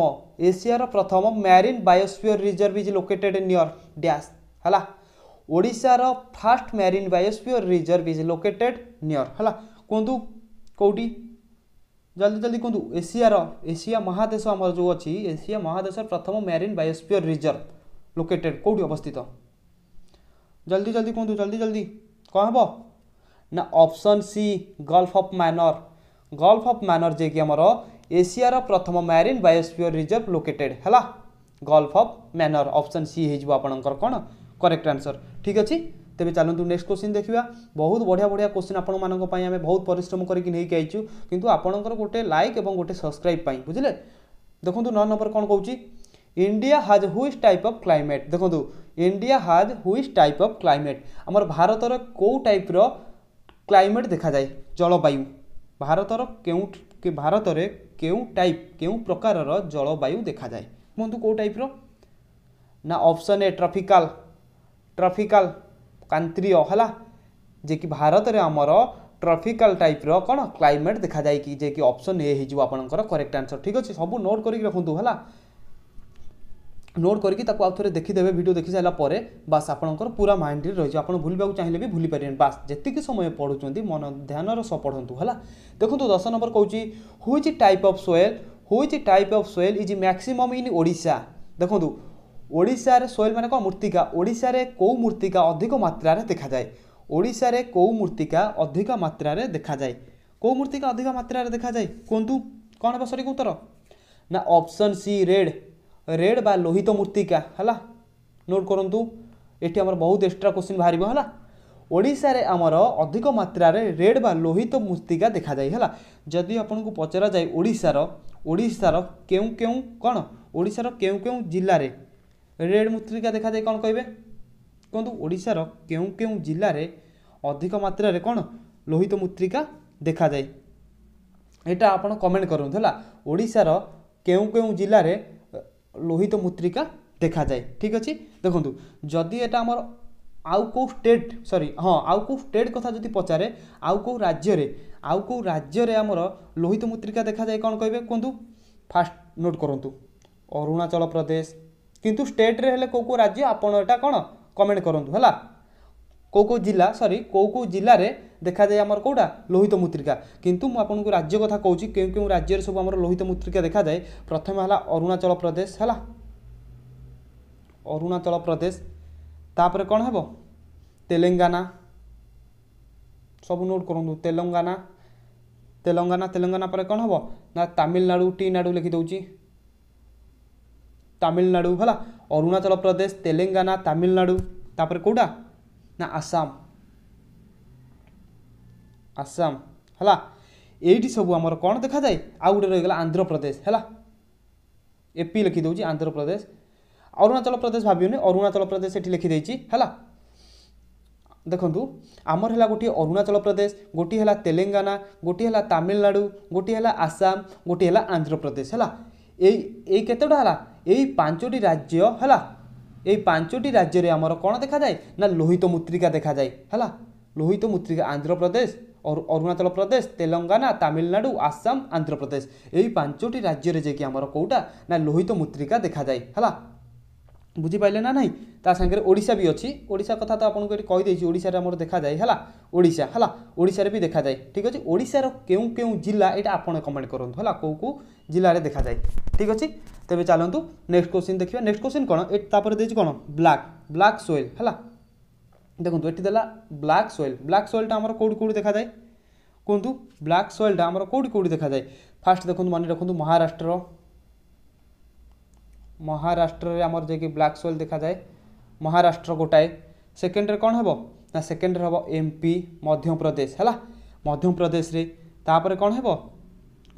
एसीआर प्रथम marine biosphere reserve is located near dash है first marine biosphere reserve is located near है कहतु कौटी जल्दी जल्दी कहतु एसीआर एशिया महादेश आमर जो अच्छी एशिया महादेश प्रथम म्यारीन बायोस्फीयर रिजर्व लोकेटेड कौटी अवस्थित जल्दी जल्दी कहतु जल्दी जल्दी कौन ना option C gulf of Mannar gulf of Mannar ଯିଏକି ଆମର ଏସିଆର ପ୍ରଥମ ମ୍ୟାରିନ୍ ବାୟୋସ୍ପିୟର ରିଜର୍ଭ ଲୋକେଟେଡ୍ ହେଲା gulf of Mannar option C ହେଇଯିବ ଆପଣଙ୍କର କ'ଣ କରେକ୍ଟ ଆନ୍ସର ଠିକ୍ ଅଛି ତେବେ ଚାଲନ୍ତୁ ନେକ୍ସଟ କୋଶ୍ଚିନ୍ ଦେଖିବା ବହୁତ ବଢ଼ିଆ ବଢ଼ିଆ କୋଶ୍ଚିନ୍ ଆପଣମାନଙ୍କ ପାଇଁ ଆମେ ବହୁତ ପରିଶ୍ରମ କରିକି ନେଇକି ଆଇଛୁ କିନ୍ତୁ ଆପଣଙ୍କର ଗୋଟେ ଲାଇକ୍ ଏବଂ ଗୋଟେ ସବସ୍କ୍ରାଇବ୍ ପାଇଁ ବୁଝିଲେ ଦେଖନ୍ତୁ ନଅ ନମ୍ବର କ'ଣ କହୁଛି India has which type of climate ଦେଖନ୍ତୁ India has which type of climate ଆମର ଭାରତର କେଉଁ ଟାଇପ୍ର କ୍ଲାଇମେଟ୍ ଦେଖାଯାଏ ଜଳବାୟୁ ଭାରତର କେଉଁ ଭାରତରେ କେଉଁ ଟାଇପ୍ କେଉଁ ପ୍ରକାରର ଜଳବାୟୁ ଦେଖାଯାଏ କୁହନ୍ତୁ କେଉଁ ଟାଇପ୍ର ନା ଅପସନ୍ ଏ ଟ୍ରଫିକାଲ୍ ଟ୍ରଫିକାଲ୍ କାନ୍ତ୍ରୀୟ ହେଲା ଯେ କି ଭାରତରେ ଆମର ଟ୍ରଫିକାଲ୍ ଟାଇପ୍ର କ'ଣ କ୍ଲାଇମେଟ୍ ଦେଖାଯାଏ କି ଯେ କି ଅପସନ୍ ଏ ହେଇଯିବ ଆପଣଙ୍କର କରେକ୍ଟ ଆନ୍ସର୍ ଠିକ୍ ଅଛି ସବୁ ନୋଟ୍ କରିକି ରଖନ୍ତୁ ହେଲା নোট করি তাকে আউথরে দেখিদেবে ভিডিও দেখি সারা পরে বাস আপনার পুরা মাইন্ডে রয়েছে আপনার ভুলবাকে চাইলে বি ভুলি পারেন বাস যেতিকি সময় পড়ুচ্ছেন মন ধ্যানর সহ পড়ন্তু হলা দেখুন দশ নম্বর কৌছি which type of soil which type of soil is maximum in Odisha দেখুন ওড়িশার সোয়েল মানে কম মূর্তিকা ওড়িশার কেউ মূর্তিকা অধিক মাত্রার দেখা যায় ওড়িশার কেউ মূর্তিকা অধিক মাত্রার দেখা যায় কেউ মূর্তিকা অধিক মাত্রার দেখা যায় কুহতু কণ হব সঠিক উত্তর না অপশন সি রেড ରେଡ଼୍ ବା ଲୋହିତ ମୂର୍ତ୍ତିକା ହେଲା ନୋଟ୍ କରନ୍ତୁ ଏଠି ଆମର ବହୁତ ଏକ୍ସଟ୍ରା କୋଶ୍ଚିନ୍ ବାହାରିବ ହେଲା ଓଡ଼ିଶାରେ ଆମର ଅଧିକ ମାତ୍ରାରେ ରେଡ଼୍ ବା ଲୋହିତ ମୂର୍ତ୍ତିକା ଦେଖାଯାଏ ହେଲା ଯଦି ଆପଣଙ୍କୁ ପଚରାଯାଏ ଓଡ଼ିଶାର ଓଡ଼ିଶାର କେଉଁ କେଉଁ କ'ଣ ଓଡ଼ିଶାର କେଉଁ କେଉଁ ଜିଲ୍ଲାରେ ରେଡ଼୍ ମୂର୍ତ୍ତିକା ଦେଖାଯାଏ କ'ଣ କହିବେ କୁହନ୍ତୁ ଓଡ଼ିଶାର କେଉଁ କେଉଁ ଜିଲ୍ଲାରେ ଅଧିକ ମାତ୍ରାରେ କ'ଣ ଲୋହିତ ମୂର୍ତ୍ତିକା ଦେଖାଯାଏ এটা ଆପଣ କମେଣ୍ଟ କରନ୍ତୁ ହେଲା ଓଡ଼ିଶାର କେଉଁ କେଉଁ ଜିଲ୍ଲାରେ লোহিত মূত্রিকা দেখাযাଏ ଠିକ୍ ଅଛି ଦେଖନ୍ତୁ ଯଦି ଏଇଟା ଆମର ଆଉ କେଉଁ ଷ୍ଟେଟ୍ ସରି ହଁ ଆଉ କେଉଁ ଷ୍ଟେଟ୍ କଥା ଯଦି ପଚାରେ ଆଉ କେଉଁ ରାଜ୍ୟରେ ଆଉ କେଉଁ ରାଜ୍ୟରେ ଆମର ଲୋହିତ ମୂତ୍ରିକା ଦେଖାଯାଏ କ'ଣ କହିବେ କୁହନ୍ତୁ ଫାଷ୍ଟ ନୋଟ୍ କରନ୍ତୁ ଅରୁଣାଚଳ ପ୍ରଦେଶ କିନ୍ତୁ ଷ୍ଟେଟ୍ରେ ହେଲେ କେଉଁ କେଉଁ ରାଜ୍ୟ ଆପଣ ଏଇଟା କ'ଣ କମେଣ୍ଟ କରନ୍ତୁ ହେଲା କେଉଁ କେଉଁ ଜିଲ୍ଲା ସରି କେଉଁ କେଉଁ ଜିଲ୍ଲାରେ ଦେଖାଯାଏ ଆମର କେଉଁଟା ଲୋହିତ ମୁତ୍ରିକା କିନ୍ତୁ ମୁଁ ଆପଣଙ୍କୁ ରାଜ୍ୟ କଥା କହୁଛି କେଉଁ କେଉଁ ରାଜ୍ୟରେ ସବୁ ଆମର ଲୋହିତ ମୁତ୍ରିକା ଦେଖାଯାଏ ପ୍ରଥମେ ହେଲା ଅରୁଣାଚଳ ପ୍ରଦେଶ ହେଲା ଅରୁଣାଚଳ ପ୍ରଦେଶ ତାପରେ କ'ଣ ହେବ ତେଲେଙ୍ଗାନା ସବୁ ନୋଟ୍ କରନ୍ତୁ ତେଲେଙ୍ଗାନା ତେଲେଙ୍ଗାନା ତେଲେଙ୍ଗାନା ପରେ କ'ଣ ହେବ ନା ତାମିଲନାଡ଼ୁ ଟି ନାଡ଼ୁ ଲେଖିଦେଉଛି ତାମିଲନାଡ଼ୁ ହେଲା ଅରୁଣାଚଳ ପ୍ରଦେଶ ତେଲେଙ୍ଗାନା ତାମିଲନାଡ଼ୁ ତାପରେ କେଉଁଟା না আসাম আସାମ ହେଲା ଏଇଠି ସବୁ ଆମର କ'ଣ ଦେଖାଯାଏ ଆଉ ଗୋଟେ ରହିଗଲା ଆନ୍ଧ୍ରପ୍ରଦେଶ ହେଲା ଏପି ଲେଖିଦେଉଛି ଆନ୍ଧ୍ରପ୍ରଦେଶ ଅରୁଣାଚଳ ପ୍ରଦେଶ ଭାବିବନି ଅରୁଣାଚଳ ପ୍ରଦେଶ ଏଠି ଲେଖିଦେଇଛି ହେଲା ଦେଖନ୍ତୁ ଆମର ହେଲା ଗୋଟିଏ ଅରୁଣାଚଳ ପ୍ରଦେଶ ଗୋଟିଏ ହେଲା ତେଲେଙ୍ଗାନା ଗୋଟିଏ ହେଲା ତାମିଲନାଡ଼ୁ ଗୋଟିଏ ହେଲା ଆସାମ ଗୋଟିଏ ହେଲା ଆନ୍ଧ୍ରପ୍ରଦେଶ ହେଲା ଏଇ ଏଇ କେତେଟା ହେଲା ଏଇ ପାଞ୍ଚଟି ରାଜ୍ୟ ହେଲା এই পাঁচটি রাজ্যের আমার কোণ দেখা যায় না লোহিত ଲୋହିତ দেখা যায় ହେଲା লোহিত ମୂତ୍ରିକା আন্ধ্রপ্রদেশ অরুণাচল প্রদেশ তেলেঙ্গানা তামিলনাড়ু আসাম আন্ধ্রপ্রদেশ এই পাঁচটি রাজ্যের যে কি আমার কোটা না লোহিত মূত্রিকা দেখা যায় হলা বুঝিপারে না নাই তা সাংরে ওড়শা বি অছি ওড়শা কথা তো আপনার কইদেছি ওড়শার আমার দেখা যায় হলা ওড়শা হলা ওড়শার বি দেখা যায় ঠিক আছে ওড়শার কেউ কেউ জেলা এটা আপনার কমেন্ট করুন হলা কেউ কেউ জেলার দেখা যায় ঠিক আছে ତେବେ ଚାଲନ୍ତୁ ନେକ୍ସଟ କୋଶ୍ଚିନ୍ ଦେଖିବା ନେକ୍ସଟ କୋଶ୍ଚିନ୍ କ'ଣ ଏଠି ତାପରେ ଦେଇଛି କ'ଣ ବ୍ଲାକ୍ ବ୍ଲାକ୍ ସୋଏଲ୍ ହେଲା ଦେଖନ୍ତୁ ଏଠି ଦେଲା ବ୍ଲାକ୍ ସୋଏଲ୍ ବ୍ଲାକ୍ ସୋଏଲ୍ଟା ଆମର କେଉଁଠି କେଉଁଠି ଦେଖାଯାଏ କୁହନ୍ତୁ ବ୍ଲାକ୍ ସୋଏଲ୍ଟା ଆମର କେଉଁଠି କେଉଁଠି ଦେଖାଯାଏ ଫାଷ୍ଟ ଦେଖନ୍ତୁ ମନେ ରଖନ୍ତୁ ମହାରାଷ୍ଟ୍ର ମହାରାଷ୍ଟ୍ରରେ ଆମର ଯାଇକି ବ୍ଲାକ୍ ସୋଏଲ୍ ଦେଖାଯାଏ ମହାରାଷ୍ଟ୍ର ଗୋଟାଏ ସେକେଣ୍ଡରେ କ'ଣ ହେବ ନା ସେକେଣ୍ଡରେ ହେବ ଏମ୍ପି ମଧ୍ୟପ୍ରଦେଶ ହେଲା ମଧ୍ୟପ୍ରଦେଶରେ ତାପରେ କ'ଣ ହେବ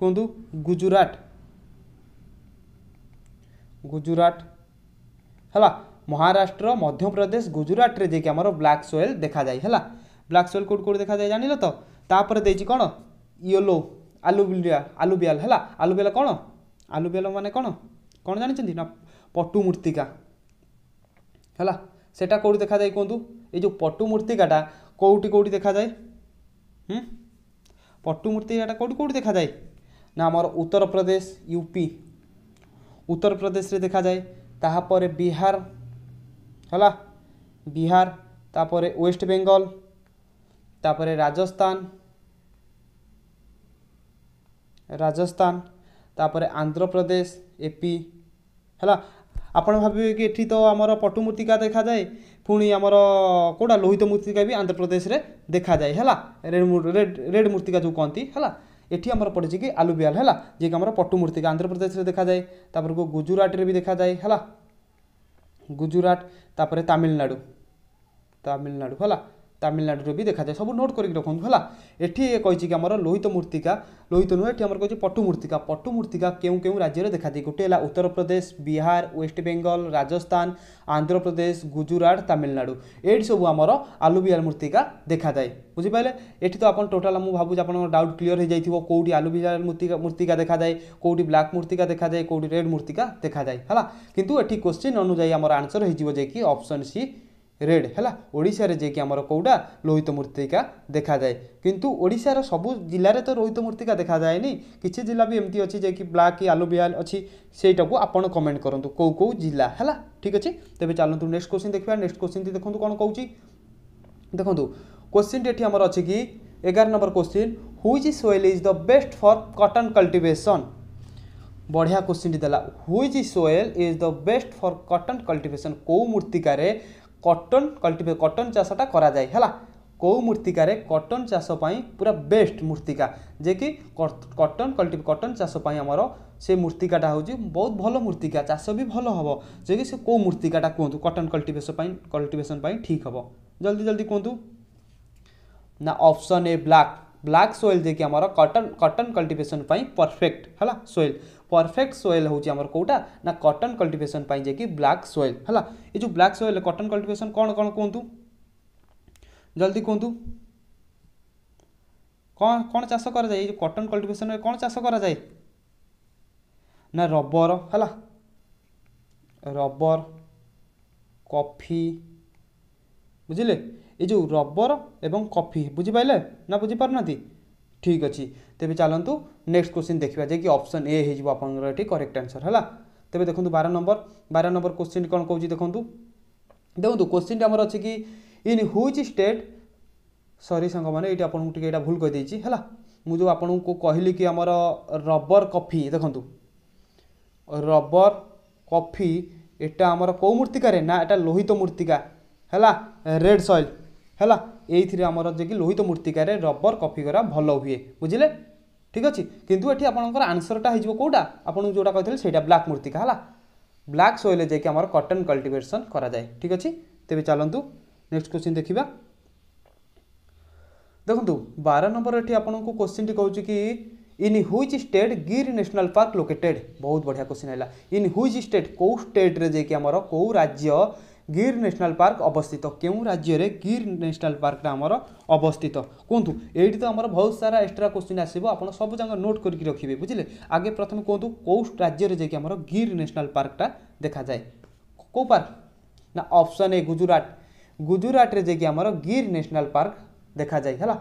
କୁହନ୍ତୁ ଗୁଜୁରାଟ ଗୁଜୁରାଟ ହେଲା ମହାରାଷ୍ଟ୍ର ମଧ୍ୟପ୍ରଦେଶ ଗୁଜୁରାଟରେ ଯାଇକି ଆମର ବ୍ଲାକ୍ ସୋଏଲ୍ ଦେଖାଯାଏ ହେଲା ବ୍ଲାକ୍ ସୋଏଲ୍ କେଉଁଠି କେଉଁଠି ଦେଖାଯାଏ ଜାଣିଲ ତ ତାପରେ ଦେଇଛି କ'ଣ ୟେଲୋ ଆଲୁବିଲିଆ ଆଲୁବିଆଲ ହେଲା ଆଲୁବିଆଲ କ'ଣ ଆଲୁବିଆଲ ମାନେ କ'ଣ କ'ଣ ଜାଣିଛନ୍ତି ନା ପଟୁ ମୂର୍ତ୍ତିକା ହେଲା ସେଟା କେଉଁଠି ଦେଖାଯାଏ କୁହନ୍ତୁ ଏଇ ଯେଉଁ ପଟୁ ମୂର୍ତ୍ତିକାଟା କେଉଁଠି କେଉଁଠି ଦେଖାଯାଏ ପଟ୍ଟୁ ମୂର୍ତ୍ତି ଏଇଟା କେଉଁଠି କେଉଁଠି ଦେଖାଯାଏ ନା ଆମର ଉତ୍ତରପ୍ରଦେଶ ୟୁପି ଉତ୍ତରପ୍ରଦେଶରେ ଦେଖାଯାଏ ତାହାପରେ ବିହାର ହେଲା ବିହାର ତାପରେ ୱେଷ୍ଟବେଙ୍ଗଲ ତାପରେ ରାଜସ୍ଥାନ ରାଜସ୍ଥାନ ତାପରେ ଆନ୍ଧ୍ରପ୍ରଦେଶ ଏପି ହେଲା ଆପଣ ଭାବିବେ କି ଏଠି ତ ଆମର ପଟୁ ମୂର୍ତ୍ତିକା ଦେଖାଯାଏ ପୁଣି ଆମର କେଉଁଟା ଲୋହିତ ମୂର୍ତ୍ତିକା ବି ଆନ୍ଧ୍ରପ୍ରଦେଶରେ ଦେଖାଯାଏ ହେଲା ରେଡ଼୍ ରେଡ଼୍ ରେଡ଼୍ ମୂର୍ତ୍ତିକା ଯେଉଁ କହନ୍ତି ହେଲା এটি আমার পড়েছে কি আলুবিয়াল হল যে আমার পট্টমূর্তি আন্ধ্রপ্রদেশে দেখা যায় তাপরকু গুজরাটে বি দেখা যায় হল গুজরাট তাপরে তামিলনাড়ু তামিলনাড়ু হল ତାମିଲନାଡ଼ୁରେ ବି ଦେଖାଯାଏ ସବୁ ନୋଟ୍ କରିକି ରଖନ୍ତୁ ହେଲା ଏଠି କହିଛି କି ଆମର ଲୋହିତ ମୂର୍ତ୍ତିକା ଲୋହିତ ନୁହେଁ ଏଠି ଆମର କହିଛି ପଟୁ ମୂର୍ତ୍ତିକା ପଟୁ ମୂର୍ତ୍ତିକା କେଉଁ କେଉଁ ରାଜ୍ୟରେ ଦେଖାଯାଏ ଗୋଟେ ହେଲା ଉତ୍ତରପ୍ରଦେଶ ବିହାର ୱେଷ୍ଟବେଙ୍ଗଲ ରାଜସ୍ଥାନ ଆନ୍ଧ୍ରପ୍ରଦେଶ ଗୁଜୁରାଟ ତାମିଲନାଡ଼ୁ ଏଇଠି ସବୁ ଆମର ଆଲୁବିଆଲ ମୂର୍ତ୍ତିକା ଦେଖାଯାଏ ବୁଝିପାରିଲେ ଏଠି ତ ଆପଣ ଟୋଟାଲ୍ ମୁଁ ଭାବୁଛି ଆପଣଙ୍କ ଡାଉଟ୍ କ୍ଲିଅର୍ ହୋଇଯାଇଥିବ କେଉଁଠି ଆଲୁବିଆଲ ମୂର୍ତ୍ତିକା ମୂର୍ତ୍ତିକା ଦେଖାଯାଏ କେଉଁଠି ବ୍ଲାକ୍ ମୂର୍ତ୍ତିକା ଦେଖାଯାଏ କେଉଁଠି ରେଡ୍ ମୂର୍ତ୍ତିକା ଦେଖାଯାଏ ହେଲା କିନ୍ତୁ ଏଠି କୋଶ୍ଚିନ୍ ଅନୁଯାୟୀ ଆମର ଆନ୍ସର୍ ହୋଇଯିବ ଯେ କି ଅପସନ୍ ସି ରେଡ଼୍ ହେଲା ଓଡ଼ିଶାରେ ଯାଇକି ଆମର କେଉଁଟା ଲୋହିତ ମୂର୍ତ୍ତିକା ଦେଖାଯାଏ କିନ୍ତୁ ଓଡ଼ିଶାର ସବୁ ଜିଲ୍ଲାରେ ତ ଲୋହିତ ମୂର୍ତ୍ତିକା ଦେଖାଯାଏନି କିଛି ଜିଲ୍ଲା ବି ଏମିତି ଅଛି ଯାଇକି ବ୍ଲାକ୍ କି ଆଲୁବିଆଲ ଅଛି ସେଇଟାକୁ ଆପଣ କମେଣ୍ଟ କରନ୍ତୁ କେଉଁ କେଉଁ ଜିଲ୍ଲା ହେଲା ଠିକ୍ ଅଛି ତେବେ ଚାଲନ୍ତୁ ନେକ୍ସଟ କୋଶ୍ଚିନ୍ ଦେଖିବା ନେକ୍ସଟ କୋଶ୍ଚିନ୍ଟି ଦେଖନ୍ତୁ କ'ଣ କହୁଛି ଦେଖନ୍ତୁ କୋଶ୍ଚିନ୍ଟି ଏଠି ଆମର ଅଛି କି ଏଗାର number question which soil is the best for cotton cultivation ବଢ଼ିଆ କୋଶ୍ଚିନ୍ଟି ଦେଲା which soil is the best for cotton cultivation କେଉଁ ମୂର୍ତ୍ତିକାରେ কটন কল্টিভে কটন চাষটা করা যায় হেলা কেউ মূর্তিকার কটন চাষ পুরা বেস্ট মূর্তিকা যে কি কটন কল্টিভ কটন চাষ আমার সে মূর্তিকাটা হচ্ছে বহুত ভালো মূর্তিকা চাষ বি ভালো হব যে কি সে কেউ মূর্তিকাটা কুহতু কটন কল্টিভেসন কল্টিভেসন ঠিক হব জলদি জলদি কুহতু না option A black black soil जे कि आमर कटन कटन कल्टिवेशन परफेक्ट है सोइल परफेक्ट सोइल हूँ आम कौटा ना कटन कल्टिवेशन जे कि ब्लाक सोइल है ये ब्लाक सोइल कटन कल्टिवेशन कौन कौन कहतु जल्दी कहतु कौन चाष कर कटन कल्टिवेशन कौन चाष कराए ना रबर है रबर कॉफी बुझे এই ଯେଉଁ ରବର ଏବଂ କଫି ବୁଝିପାରିଲେ ନା ବୁଝିପାରୁନାହାନ୍ତି ଠିକ୍ ଅଛି ତେବେ ଚାଲନ୍ତୁ ନେକ୍ସଟ କୋଶ୍ଚିନ୍ ଦେଖିବା ଯାହାକି ଅପସନ୍ ଏ ହୋଇଯିବ ଆପଣଙ୍କର ଏଠି କରେକ୍ଟ ଆନ୍ସର୍ ହେଲା ତେବେ ଦେଖନ୍ତୁ ବାର ନମ୍ବର ବାର ନମ୍ବର କୋଶ୍ଚିନ୍ କ'ଣ କହୁଛି ଦେଖନ୍ତୁ ଦେଖନ୍ତୁ କୋଶ୍ଚିନ୍ଟା ଆମର ଅଛି କି ଇନ୍ ହୁଇଚ୍ ଷ୍ଟେଟ୍ ସରି ସାଙ୍ଗମାନେ ଏଇଠି ଆପଣଙ୍କୁ ଟିକେ ଏଇଟା ଭୁଲ କହିଦେଇଛି ହେଲା ମୁଁ ଯେଉଁ ଆପଣଙ୍କୁ କହିଲି କି ଆମର ରବର କଫି ଦେଖନ୍ତୁ ରବର କଫି ଏଇଟା ଆମର କେଉଁ মূর্তিকারে ନା ଏଇଟା ଲୋହିତ মূর্তিকা ହେଲା ରେଡ଼୍ ସଏଲ୍ ହେଲା ଏଇଥିରେ ଆମର ଯେ କି ଲୋହିତ ମୂର୍ତ୍ତିକାରେ ରବର କଫିଗରା ଭଲ ହୁଏ ବୁଝିଲେ ଠିକ୍ ଅଛି କିନ୍ତୁ ଏଠି ଆପଣଙ୍କର ଆନ୍ସରଟା ହେଇଯିବ କେଉଁଟା ଆପଣଙ୍କୁ ଯେଉଁଟା କହିଥିଲେ ସେଇଟା ବ୍ଲାକ୍ ମୂର୍ତ୍ତିକା ହେଲା ବ୍ଲାକ୍ ସୋଇଲେ ଯାଇକି ଆମର କଟନ୍ କଲ୍ଟିଭେସନ୍ କରାଯାଏ ଠିକ୍ ଅଛି ତେବେ ଚାଲନ୍ତୁ ନେକ୍ସଟ କୋଶ୍ଚିନ୍ ଦେଖିବା ଦେଖନ୍ତୁ ବାର ନମ୍ବର ଏଠି ଆପଣଙ୍କୁ କୋଶ୍ଚିନ୍ଟି କହୁଛି କି in which state Gir national park located বহুত বঢ়িয়া কোশ্চিন হল ইন হুইচ স্টেট কেউ স্টেট্রে যাই আমার কেউ রাজ্য গির ন্যাশনাল পার্ক অবস্থিত কেউ রাজ্যের গির ন্যাশনাল পার্কটা আমার অবস্থিত কুহতু এইটি তো আমার বহু সারা এক্সট্রা কোশ্চিন আসব আপনার সবু যাক নোট করি রাখবে বুঝলে আগে প্রথমে কুহতু কেউ রাজ্যের যাই আমার গির ন্যাশনাল পার্কটা দেখা যায় কেউ পার্ক না অপশন এ গুজরাট গুজরাটে যাই আমার গির ন্যাশনাল পার্ক দেখা যায় হ্যাঁ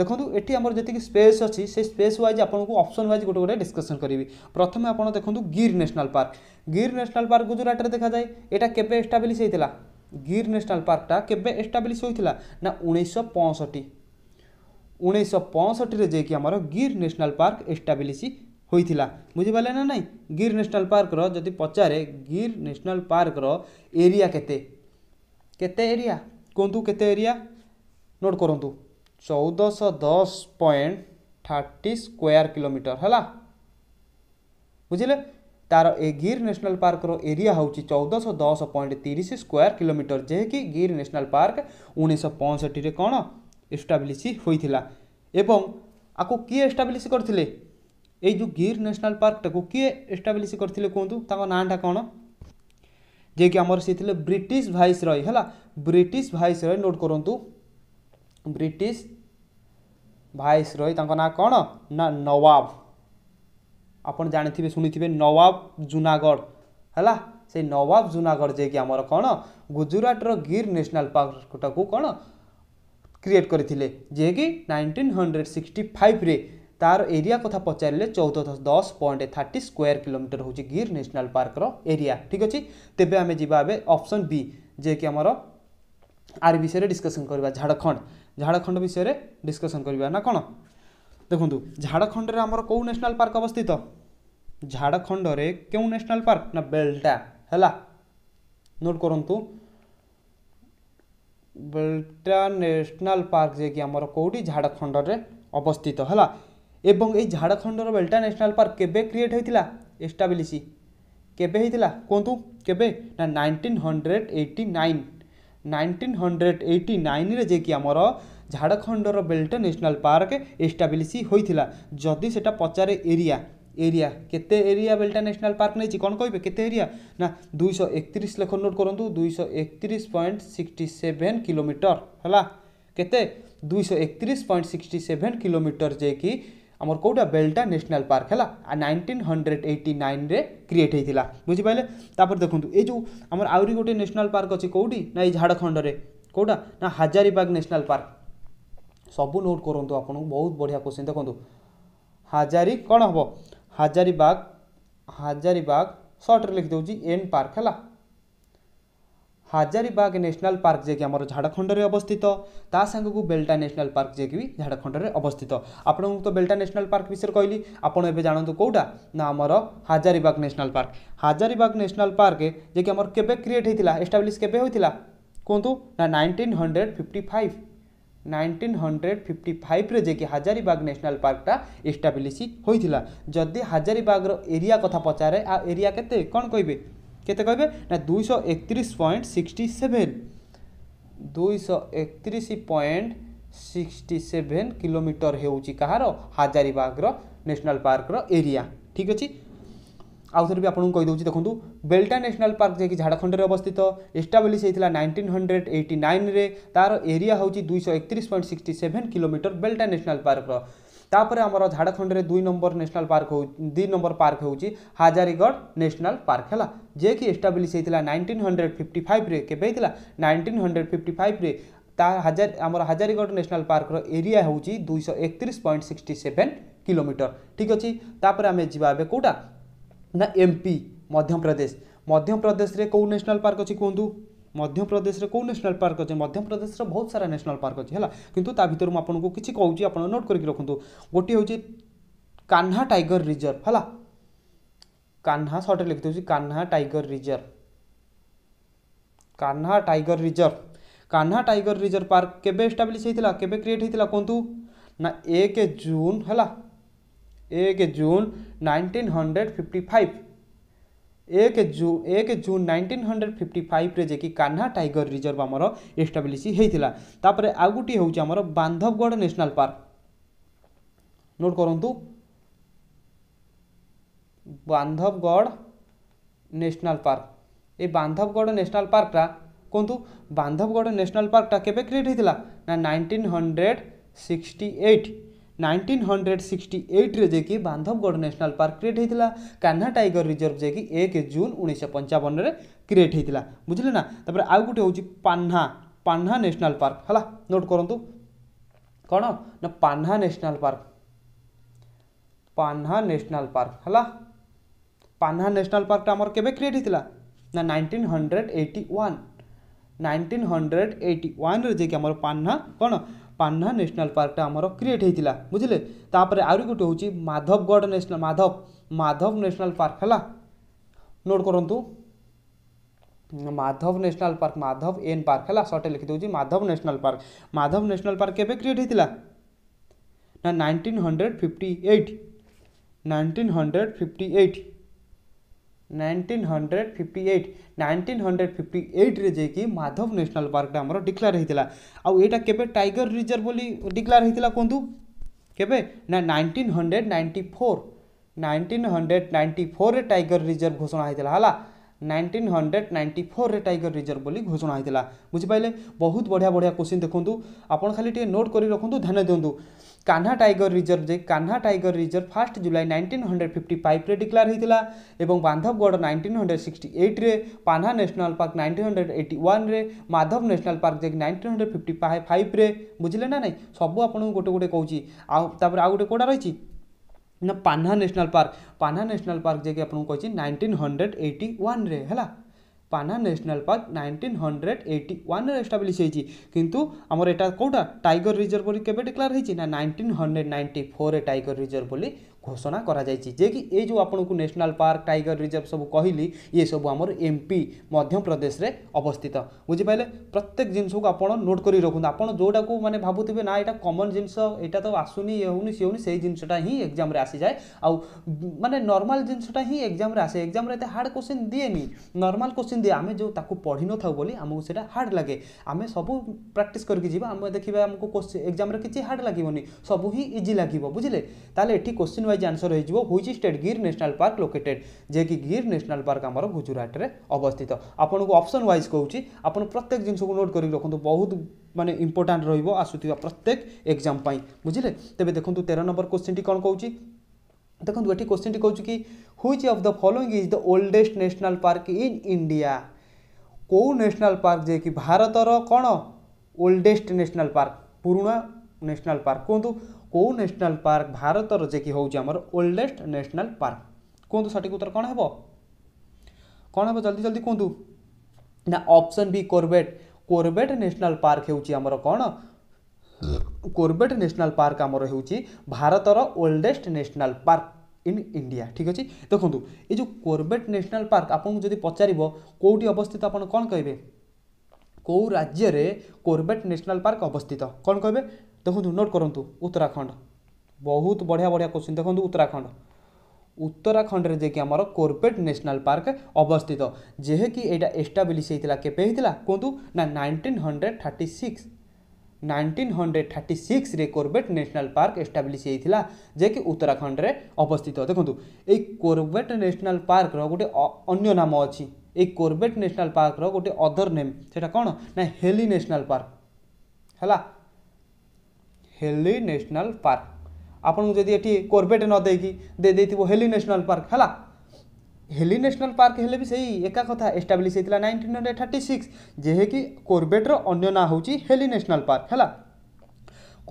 ଦେଖନ୍ତୁ ଏଠି ଆମର ଯେତିକି ସ୍ପେସ୍ ଅଛି ସେ ସ୍ପେସ୍ ୱାଇଜ୍ ଆପଣଙ୍କୁ ଅପସନ୍ ୱାଇଜ୍ ଗୋଟେ ଗୋଟେ ଡିସ୍କସନ୍ କରିବି ପ୍ରଥମେ ଆପଣ ଦେଖନ୍ତୁ Gir national park Gir national park ଗୁଜରାଟରେ ଦେଖାଯାଏ ଏଇଟା କେବେ ଏଷ୍ଟାବ୍ଲିଶ୍ ହୋଇଥିଲା গির ন্যাশনাল পার্কটা কেবে এস্টাব্লিশ হয়েছিল না উনিশশো পঁয়ষঠি উনিশশো পঁয়ষঠিরে যাই আমার গির ন্যাশনাল পার্ক এস্টাব্লিশ হয়েছিল বুঝিপারে না নাই গির ন্যাশনাল পার্কর যদি পচারে গির ন্যাশনাল পার্কর এরিয়া কেতে কেতে এরিয়া কুহতু কেতে এরিয়া নোট করতু चौदहश दस पॉइंट थर्टी स्क्वयर कोमीटर है बुझे तार गिर न्यासनाल पार्क एरिया हूँ चौदहश दस पॉइंट तीस स्क्वयर किलोमीटर जे गिर न्यासनाल पार्क उन्नीस पैंसठी कौन एस्टाब्लीश होता एवं आपको किए एस्टाब्लीश करते ये जो गिर न्यासनाल पार्क टाक किए एस्टाब्लीश करते कहतु नाटा कौन जे कि आमर से ब्रिटिश भाइस रही है ब्रिटिश भाइस रही नोट करूँ ବ୍ରିଟିଶ ଭାଇସ୍ ରୟ ତାଙ୍କ ନାଁ କ'ଣ ନା ନୱାବ ଆପଣ ଜାଣିଥିବେ ଶୁଣିଥିବେ ନୱାବ ଜୁନାଗଡ଼ ହେଲା ସେଇ ନୱାବ ଜୁନାଗଡ଼ ଯିଏକି ଆମର କ'ଣ ଗୁଜୁରାଟର ଗିର୍ ନ୍ୟାସନାଲ୍ ପାର୍କଟାକୁ କ'ଣ କ୍ରିଏଟ୍ କରିଥିଲେ ଯିଏକି ନାଇଣ୍ଟିନ୍ ହଣ୍ଡ୍ରେଡ଼ ସିକ୍ସଟି ଫାଇଭରେ ତାର ଏରିଆ କଥା ପଚାରିଲେ ଚଉଦ ଦଶ ପଏଣ୍ଟ ଥାର୍ଟି ସ୍କୋୟାର କିଲୋମିଟର ହେଉଛି ଗିର୍ ନ୍ୟାସନାଲ୍ ପାର୍କର ଏରିଆ ଠିକ୍ ଅଛି ତେବେ ଆମେ ଯିବା ଏବେ ଅପସନ୍ ବି ଯିଏକି ଆମର ଆର୍ ବିଷୟରେ ଡିସ୍କସନ୍ କରିବା ଝାଡ଼ଖଣ୍ଡ ঝাড়খণ্ড বিষয়ে ডিসকসন করা না কোণ দেখুন ঝাড়খণ্ডের আমার কেউ ন্যাশনাল পার্ক অবস্থিত ঝাড়খণ্ডরে কেউ ন্যাশনাল পার্ক না বেলটা হেলা নোট করতু বেলটা ন্যাশনাল পার্ক যে কি আমার কোটি ঝাড়খণ্ডরে অবস্থিত হেলা এবং এই ঝাড়খণ্ডর বেলটা ন্যাশনাল পার্ক কেবে ক্রিয়েট হয়েছিল এস্টাবলিশ কেবে হয়েছিল কুহতু কেবে না nineteen hundred eighty nine nineteen hundred eighty নাইনরে যে কি আমার ঝাড়খণ্ডর বেল্টে ন্যাশনাল পার্ক এস্টাব্লিশ হয়েছিল যদি সেটা পচারে এরিয়া এরিয়া কেতে এরিয়া বেল্টা ন্যাশনাল পার্ক নেই কোণ কে কেতে এরিয়া না দুইশ একত্রিশ লেখ নোট করতু দুইশ একত্রিশ পয়েন্ট সিক্সটি সেভেন কিলোমিটর হল কেতে দুইশ একত্রিশ পয়েন্ট সিক্সটি সেভেন কিলোমিটর যে কি আমার କେଉଁଟା ବେଲ୍ଟା ନ୍ୟାସନାଲ୍ ପାର୍କ ହେଲା ଆଉ ନାଇଣ୍ଟିନ୍ ହଣ୍ଡ୍ରେଡ଼ ଏଇଟି ନାଇନ୍ରେ କ୍ରିଏଟ୍ ହେଇଥିଲା ବୁଝିପାରିଲେ ତାପରେ ଦେଖନ୍ତୁ ଏଇ ଯେଉଁ ଆମର ଆହୁରି ଗୋଟେ ନ୍ୟାସନାଲ୍ ପାର୍କ ଅଛି କେଉଁଠି ନା ଏଇ ଝାଡ଼ଖଣ୍ଡରେ କେଉଁଟା ନା ହାଜାରିବାଗ ନ୍ୟାସନାଲ୍ ପାର୍କ ସବୁ ନୋଟ୍ କରନ୍ତୁ ଆପଣଙ୍କୁ ବହୁତ ବଢ଼ିଆ କୋଶ୍ଚିନ୍ ଦେଖନ୍ତୁ ହାଜାରି କ'ଣ ହେବ ହାଜାରିବାଗ ହାଜାରିବାଗ ସର୍ଟରେ ଲେଖିଦେଉଛି ଏନ୍ ପାର୍କ ହେଲା হাজারিবাগ ন্যাশনাল পার্ক যে কি আমার ঝাড়খণ্ডে অবস্থিত তা সাংকু বেলটা ন্যাশনাল পার্ক যে কি ঝাড়খণ্ডে অবস্থিত আপনার তো বেলটা ন্যাশনাল পার্ক বিষয়ে কহিলি আপনার এবার জাঁতু কোটা না আমার Hazaribagh national park Hazaribagh national park যে কি আমার কেবে ক্রিয়েট হয়েছিল এস্টাব্লিশ কেবে হয়েছিল কুহতু না nineteen hundred fifty five nineteen hundred fifty ফাইভ্রে যে কি হাজারিবাগ ন্যাশনাল পার্কটা এস্টাব্লিশ হয়েছিল যদি হাজারিবাগর এরিয়া কথা পচারে আ এরিয়া কেতে কম কহবে କେତେ କହିବେ ନା ଦୁଇଶହ ଏକତିରିଶ ପଏଣ୍ଟ ସିକ୍ସଟି ସେଭେନ୍ ଦୁଇଶହ ଏକତିରିଶ ପଏଣ୍ଟ ସିକ୍ସଟି ସେଭେନ୍ କିଲୋମିଟର ହେଉଛି କାହାର ହାଜାରିବାଗର ନ୍ୟାସନାଲ୍ ପାର୍କର ଏରିଆ ଠିକ୍ ଅଛି আউথরে বি আপনার কইদি দেখুন বেল্টা ন্যাশনাল পার্ক যে ঝাড়খণ্ডে অবস্থিত এস্টাবলিশ হয়েছিল নাইনটিন হন্ড্রেড এইটি নাইনরে তার এরিয়া হচ্ছে দুইশ একত্রিশ পয়েন্ট সিক্সটি সেভেন কিলোমিটর বেল্টা ন্যাশনাল পার্কর তাপরে আমার ঝাড়খণ্ডের দুই নম্বর ন্যাশনাল পার্ক হো দুই নম্বর পার্ক হচ্ছে হাজারিগড় ন্যাশনাল পার্ক হল যিকি এস্টাব্লিশ হয়েছিল নাইনটিন হন্ড্রেড ফিফটি ফাইভ্রে কেবে হয়েছিল নাইনটিন হন্ড্রেড ফিফটি ফাইভ্রে তা হাজার আমার হাজারিগড় ন্যাশনাল পার্কর এরিয়া হচ্ছে দুইশ একত্রিশ পয়েন্ট সিক্সটি সেভেন কিলোমিটর ঠিক আছে তাপরে আমি যা এবার কোটা না এমপি মধ্যপ্রদেশ মধ্যপ্রদেশে কেউ ন্যাশনাল পার্ক অছি কুহতু मध्यप्रदेश में कौ न्यासनाल पार्क अच्छे मध्यप्रदेश में बहुत सारा न्यासनाल पार्क अच्छे है कितु ता भितर मुझको किसी कहूँ आप नोट करके रखु गोटे हूँ कान्हा टाइगर रिजर्व है कान्हा सर्ट लिखी दूसरी Kanha tiger reserve Kanha tiger reserve Kanha tiger reserve park केबे होता केिएट क्रिएट होता कहतु ना एक जून है एक जून नाइंटीन हंड्रेड फिफ्टी फाइव एक जून एक जून नाइंटीन हंड्रेड फिफ्टी फाइव जे कि कान्हा टाइगर रिजर्व आमर एस्टाब्लीश होता तापर आउ गोटे हूँ आमर बांधवगढ़ नेशनल पार्क नोट करूँ बांधवगढ़ नेशनल पार्क ये बांधवगढ़ नेशनल पार्कटा कहतु बांधवगढ़ नेशनल पार्कटा केवे क्रिएट होता ना nineteen hundred sixty eight nineteen hundred sixty ଏଇଟ୍ରେ ଯାଇକି ବାନ୍ଧବଗଡ଼ ନ୍ୟାସନାଲ୍ ପାର୍କ କ୍ରିଏଟ୍ ହୋଇଥିଲା କାହ୍ନା ଟାଇଗର ରିଜର୍ଭ ଯାଇକି ଏକ ଜୁନ୍ ଉଣେଇଶହ ପଞ୍ଚାବନରେ କ୍ରିଏଟ୍ ହୋଇଥିଲା ବୁଝିଲେ ନା ତାପରେ ଆଉ ଗୋଟେ ହେଉଛି ପାହ୍ନା ପାହ୍ନା ନ୍ୟାସନାଲ୍ ପାର୍କ ହେଲା ନୋଟ୍ କରନ୍ତୁ କ'ଣ ନା Panna national park Panna national park ହେଲା ପାହ୍ନା ନ୍ୟାସନାଲ୍ ପାର୍କଟା ଆମର କେବେ କ୍ରିଏଟ୍ ହୋଇଥିଲା ନା nineteen hundred eighty one nineteen hundred eighty ୱାନ୍ରେ ଯାଇକି ଆମର ପାହ୍ନା କ'ଣ ପାନ୍ନା ନ୍ୟାସନାଲ୍ ପାର୍କଟା ଆମର କ୍ରିଏଟ୍ ହେଇଥିଲା ବୁଝିଲେ ତାପରେ ଆହୁରି हूँ माधवगढ़ ମାଧବଗଡ଼ माधव ମାଧବ ମାଧବ ନ୍ୟାସନାଲ୍ ପାର୍କ ହେଲା note Madhav national park Madhav एन पार्क है सर्टे लिखिदे Madhav national park Madhav national park के क्रिएट होता ना nineteen hundred fifty eight nineteen hundred fifty eight nineteen hundred fifty eight nineteen hundred fifty ଏଇଟ୍ରେ ଯାଇକି ମାଧବ ନ୍ୟାସନାଲ୍ ପାର୍କଟା ଆମର ଡିକ୍ଲାର ହେଇଥିଲା ଆଉ ଏଇଟା କେବେ ଟାଇଗର ରିଜର୍ଭ ବୋଲି ଡିକ୍ଲାର ହେଇଥିଲା କୁହନ୍ତୁ କେବେ ନା nineteen hundred ninety four nineteen hundred ninety ଫୋର୍ରେ ଟାଇଗର ରିଜର୍ଭ ଘୋଷଣା ହେଇଥିଲା ହେଲା নাইনটিন হন্ড্রেড নাইন্টি ফোর্রে টাইগর রিজর্ভ বলে ঘোষণা হয়েছিল বুঝিপারে বহুত বঢ়িয়া বঢ়িয়া কোশ্চিন দেখুন আপনার খালি টিকিয়ে নোট করে রাখুন ধ্যান দিও କାହ୍ନା ଟାଇଗର ରିଜର୍ଭ ଯେ Kanha tiger reserve first July nineteen hundred fifty ଫାଇଭ୍ରେ ଡିକ୍ଲାର ହୋଇଥିଲା ଏବଂ ବାନ୍ଧବଗଡ଼ ନାଇଣ୍ଟିନ୍ ହଣ୍ଡ୍ରେଡ଼ ସିକ୍ସଟି ଏଇଟ୍ରେ Panna national park nineteen hundred eighty ୱାନ୍ରେ ମାଧବ ନ୍ୟାସନାଲ୍ ପାର୍କ ଯାଇକି ନାଇଣ୍ଟିନ୍ ହଣ୍ଡ୍ରେଡ଼ ଫିଫ୍ଟି ଫାଇଭ୍ରେ ବୁଝିଲେ ନା ନାହିଁ ସବୁ ଆପଣଙ୍କୁ ଗୋଟେ ଗୋଟେ କହୁଛି ଆଉ ତାପରେ ଆଉ ଗୋଟେ କେଉଁଟା ରହିଛି ନା Panna national park Panna national park ଯାଇକି ଆପଣଙ୍କୁ କହିଛି ନାଇଣ୍ଟିନ୍ ହଣ୍ଡ୍ରେଡ଼ ଏଇଟି ୱାନ୍ରେ ହେଲା Panna national park nineteen hundred eighty ୱାନ୍ରେ ଏଷ୍ଟାବ୍ଲିଶ୍ ହେଇଛି କିନ୍ତୁ ଆମର ଏଇଟା କେଉଁଟା ଟାଇଗର ରିଜର୍ଭ ବୋଲି କେବେ ଡିକ୍ଲାର ହେଇଛି ନା ନାଇଣ୍ଟିନ୍ ହଣ୍ଡ୍ରେଡ଼ ନାଇଣ୍ଟି ଫୋର୍ରେ ଟାଇଗର ରିଜର୍ଭ ବୋଲି ঘোষণা করা যাই যে কি এই যে আপনার ন্যাশনাল পার্ক টাইগর রিজর্ভ সব কহিলি ইয়ে সব আমার এমপি মধ্যপ্রদেশে অবস্থিত বুঝিপারে প্রত্যেক জিনিসকে আপনার নোট করে রাখুন আপনার যেটা মানে ভাবুবে না এটা কমন জিনিস এটা তো আসুনি ইয়ে হোনি সে হোনি সেই জিনিসটা হি এক্সামে আসি যায় আউ মানে নর্মাল জিনিসটা হি এক্সামে আসে এক্সামে এত হার্ড কোশ্চিন দিয়েনি নর্মাল কোশ্চিন দিয়ে আমি যে তাকে পড়ি নথাও বলে আমি সেটা হার্ড লাগে আমি সবু প্রাকটিস করি যা আমি দেখবা আমি এক্সামে কিছু হার্ড লাগবনি সবু হি ইজি লাগবে বুঝলে তাহলে এটি কোশ্চিন ওয়াইজ আনসর হয়ে which state Gir national park located যে কি গির ন্যাশনাল পার্ক আমার গুজরাটে অবস্থিত আপনার অপসন ওয়াইজ কৌছি আপনার প্রত্যেক জিনিসক নোট করি রাখুন বহুত মানে ইম্পর্টাট রহব আসুক প্রত্যেক এক্সাম পাই বুঝলে তবে দেখুন তের নম্বর কোশ্চিনটি কম কৌছি দেখুন এটি কোশ্চিনটি কৌছি কি which of the following is the oldest national park in India কেউ ন্যাশনাল পার্ক যে কি ভারতর কোণ ওল্ডেস্ট ন্যাশনাল পার্ক পুরোনা ন্যাশনাল পার্ক কুহতু କେଉଁ ନ୍ୟାସନାଲ୍ ପାର୍କ ଭାରତର ଯେ କି ହେଉଛି ଆମର ଓଲ୍ଡେଷ୍ଟ ନ୍ୟାସନାଲ୍ ପାର୍କ କୁହନ୍ତୁ ସଠିକ୍ ଉତ୍ତର କ'ଣ ହେବ କ'ଣ ହେବ ଜଲ୍ଦି ଜଲ୍ଦି କୁହନ୍ତୁ ନା option B Corbett Corbett national park ହେଉଛି ଆମର କ'ଣ କୋରବେଟ୍ ନ୍ୟାସନାଲ୍ ପାର୍କ ଆମର ହେଉଛି ଭାରତର oldest national park in India ଠିକ୍ ଅଛି ଦେଖନ୍ତୁ ଏ ଯେଉଁ କୋରବେଟ୍ ନ୍ୟାସନାଲ୍ ପାର୍କ ଆପଣଙ୍କୁ ଯଦି ପଚାରିବ କେଉଁଠି ଅବସ୍ଥିତ ଆପଣ କ'ଣ କହିବେ କେଉଁ ରାଜ୍ୟରେ କୋରବେଟ୍ ନ୍ୟାସନାଲ୍ ପାର୍କ ଅବସ୍ଥିତ କ'ଣ କହିବେ দেখুন নোট করতু উত্তরাখণ্ড বহুত বঢ়িয়া বঢ়িয়া কোশ্চিন দেখুন উত্তরাখণ্ড উত্তরাখণ্ডের যে কি আমার কোরপেট ন্যাশনাল পার্ক অবস্থিত যেকি এটা এস্টাবলিশ হয়েছিল কেবে হয়েছিল কুহতু না nineteen hundred thirty six nineteen hundred thirty সিক্সরে কোরবেট ন্যাশনাল পার্ক এস্টাবলিশ হয়েছিল যেকি উত্তরাখণ্ডের অবস্থিত দেখুন এই কোরবেট ন্যাশনাল পার্কর গোটে অন্য নাম অছি এই কোরবেট ন্যাশনাল পার্কর গোটে অদর নেম সেটা কোণ না হেলি ন্যাশনাল পার্ক ହେଲା ହେଲି ନ୍ୟାସନାଲ୍ ପାର୍କ ଆପଣଙ୍କୁ ଯଦି ଏଠି କୋର୍ବେଟ୍ ନ ଦେଇକି ଦେଇଥିବ ହେଲି ନ୍ୟାସନାଲ୍ ପାର୍କ ହେଲା ହେଲି ନ୍ୟାସନାଲ୍ ପାର୍କ ହେଲେ ବି ସେଇ ଏକା କଥା ଏଷ୍ଟାବ୍ଲିଶ୍ ହେଇଥିଲା ନାଇଣ୍ଟିନ୍ ହଣ୍ଡ୍ରେଡ଼ ଥାର୍ଟି ସିକ୍ସ ଯେହେକି କୋର୍ବେଟ୍ର ଅନ୍ୟ ନାଁ ହେଉଛି ହେଲି ନ୍ୟାସନାଲ୍ ପାର୍କ ହେଲା